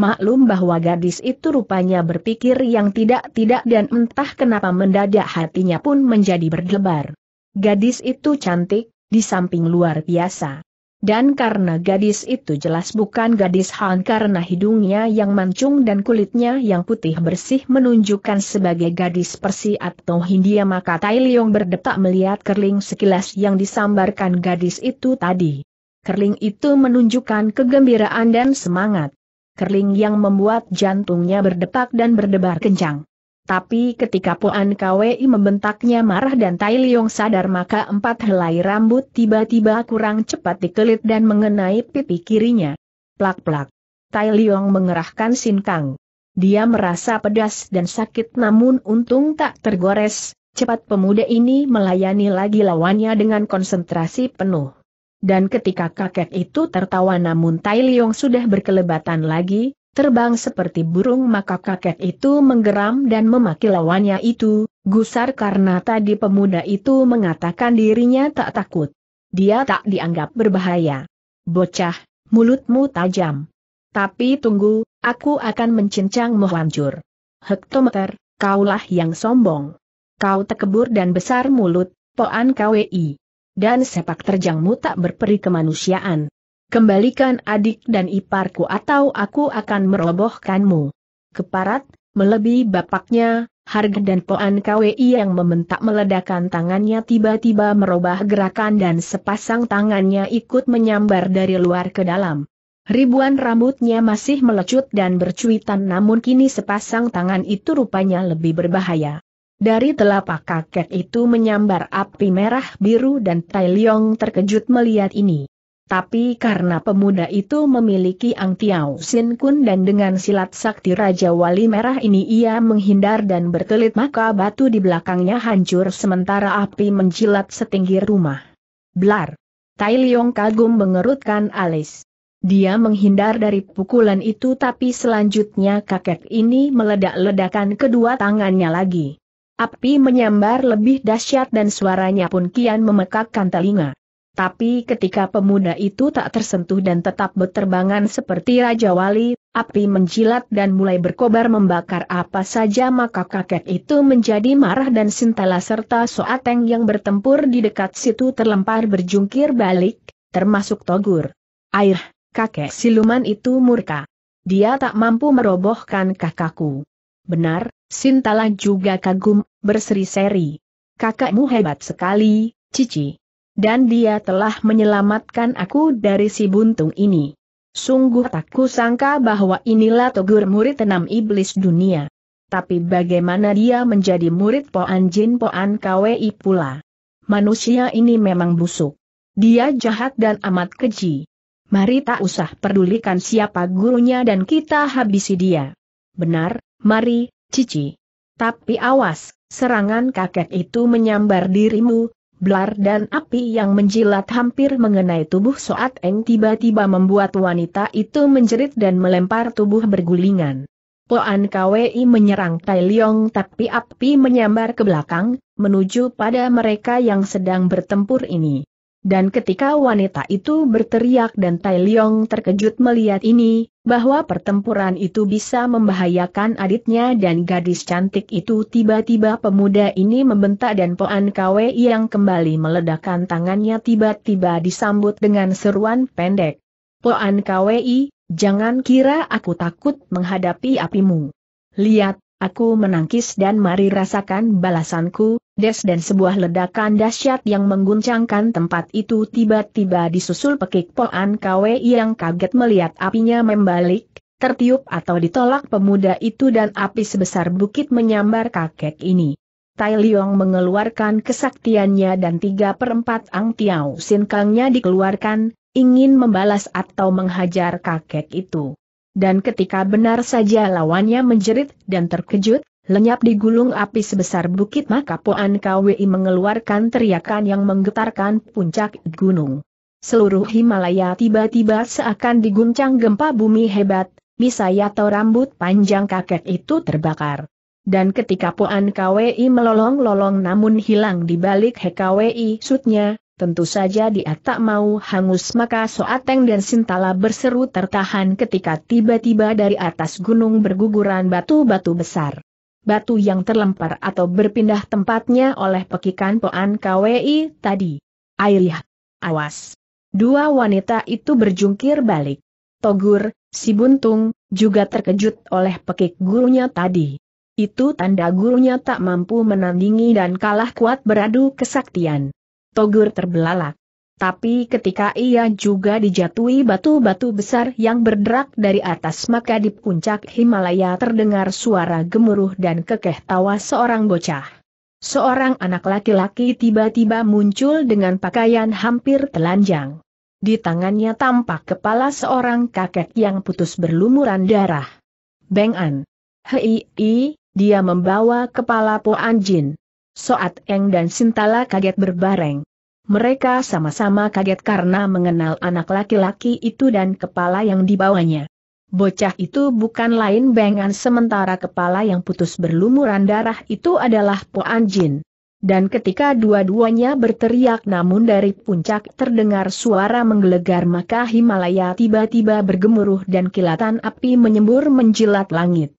Maklum bahwa gadis itu rupanya berpikir yang tidak-tidak dan entah kenapa mendadak hatinya pun menjadi berdebar. Gadis itu cantik, di samping luar biasa. Dan karena gadis itu jelas bukan gadis Han karena hidungnya yang mancung dan kulitnya yang putih bersih menunjukkan sebagai gadis Persi atau Hindia maka Tai Leong berdetak melihat kerling sekilas yang disambarkan gadis itu tadi. Kerling itu menunjukkan kegembiraan dan semangat kerling yang membuat jantungnya berdetak dan berdebar kencang. Tapi ketika Puan KWI membentaknya marah dan Tai Liong sadar maka empat helai rambut tiba-tiba kurang cepat dikelit dan mengenai pipi kirinya. Plak-plak. Tai Liong mengerahkan Sin Kang. Dia merasa pedas dan sakit namun untung tak tergores, cepat pemuda ini melayani lagi lawannya dengan konsentrasi penuh. Dan ketika kakek itu tertawa namun Tai Liong sudah berkelebatan lagi, terbang seperti burung maka kakek itu menggeram dan memaki lawannya itu, gusar karena tadi pemuda itu mengatakan dirinya tak takut. Dia tak dianggap berbahaya. Bocah, mulutmu tajam. Tapi tunggu, aku akan mencincang hancur. Hektometer, kaulah yang sombong. Kau tekebur dan besar mulut, Poan KWI dan sepak terjangmu tak berperi kemanusiaan. Kembalikan adik dan iparku atau aku akan merobohkanmu. Keparat, melebihi bapaknya, Harga dan Poan KWI yang mementak meledakan tangannya tiba-tiba merubah gerakan dan sepasang tangannya ikut menyambar dari luar ke dalam. Ribuan rambutnya masih melecut dan bercuitan namun kini sepasang tangan itu rupanya lebih berbahaya. Dari telapak kakek itu menyambar api merah biru dan Tai Leong terkejut melihat ini. Tapi karena pemuda itu memiliki Ang Tiao Sin Kun dan dengan silat sakti Raja Wali Merah ini ia menghindar dan berkelit maka batu di belakangnya hancur sementara api menjilat setinggi rumah. Blar! Tai Leong kagum mengerutkan alis. Dia menghindar dari pukulan itu tapi selanjutnya kakek ini meledak-ledakan kedua tangannya lagi. Api menyambar lebih dahsyat dan suaranya pun kian memekakkan telinga. Tapi ketika pemuda itu tak tersentuh dan tetap berterbangan seperti Raja Wali, api menjilat dan mulai berkobar membakar apa saja maka kakek itu menjadi marah dan sintala serta soateng yang bertempur di dekat situ terlempar berjungkir balik, termasuk Togur. Air, kakek siluman itu murka. Dia tak mampu merobohkan kakakku. Benar, Sintala juga kagum berseri-seri. Kakakmu hebat sekali, Cici. Dan dia telah menyelamatkan aku dari si buntung ini. Sungguh tak kusangka bahwa inilah togur murid enam iblis dunia. Tapi bagaimana dia menjadi murid Poan Jin Poan Kwei pula? Manusia ini memang busuk. Dia jahat dan amat keji. Mari tak usah pedulikan siapa gurunya dan kita habisi dia. Benar, mari, Cici. Tapi awas, Serangan kakek itu menyambar dirimu, Blar dan api yang menjilat hampir mengenai tubuh Soat Eng tiba-tiba membuat wanita itu menjerit dan melempar tubuh bergulingan. Poan Kwei menyerang Tai Leong tapi api menyambar ke belakang, menuju pada mereka yang sedang bertempur ini. Dan ketika wanita itu berteriak dan Tai Leong terkejut melihat ini, bahwa pertempuran itu bisa membahayakan adiknya dan gadis cantik itu tiba-tiba pemuda ini membentak dan Poan Kwe yang kembali meledakkan tangannya tiba-tiba disambut dengan seruan pendek. Poan Kwei, jangan kira aku takut menghadapi apimu. Lihat, Aku menangkis dan mari rasakan balasanku, des dan sebuah ledakan dahsyat yang mengguncangkan tempat itu tiba-tiba disusul pekik Poan kawe yang kaget melihat apinya membalik, tertiup atau ditolak pemuda itu dan api sebesar bukit menyambar kakek ini. Tai Liong mengeluarkan kesaktiannya dan tiga perempat Ang Tiao Sin dikeluarkan, ingin membalas atau menghajar kakek itu. Dan ketika benar saja lawannya menjerit dan terkejut, lenyap di digulung api sebesar bukit maka Poan Kwi mengeluarkan teriakan yang menggetarkan puncak gunung. Seluruh Himalaya tiba-tiba seakan diguncang gempa bumi hebat, atau rambut panjang kakek itu terbakar. Dan ketika Poan Kwi melolong-lolong namun hilang di balik HKWI sutnya, Tentu saja dia tak mau hangus maka Soateng dan Sintala berseru tertahan ketika tiba-tiba dari atas gunung berguguran batu-batu besar batu yang terlempar atau berpindah tempatnya oleh pekikan Poan KWI tadi. Airiah, awas. Dua wanita itu berjungkir balik. Togur, si buntung, juga terkejut oleh pekik gurunya tadi. Itu tanda gurunya tak mampu menandingi dan kalah kuat beradu kesaktian. Togur terbelalak. Tapi ketika ia juga dijatuhi batu-batu besar yang berderak dari atas maka di puncak Himalaya terdengar suara gemuruh dan kekeh tawa seorang bocah. Seorang anak laki-laki tiba-tiba muncul dengan pakaian hampir telanjang. Di tangannya tampak kepala seorang kakek yang putus berlumuran darah. Beng An. Hei, dia membawa kepala Po Anjin. Soat Eng dan Sintala kaget berbareng. Mereka sama-sama kaget karena mengenal anak laki-laki itu dan kepala yang dibawanya. Bocah itu bukan lain bengan, sementara kepala yang putus berlumuran darah itu adalah Po Anjin. Dan ketika dua-duanya berteriak namun dari puncak terdengar suara menggelegar maka Himalaya tiba-tiba bergemuruh dan kilatan api menyembur menjilat langit.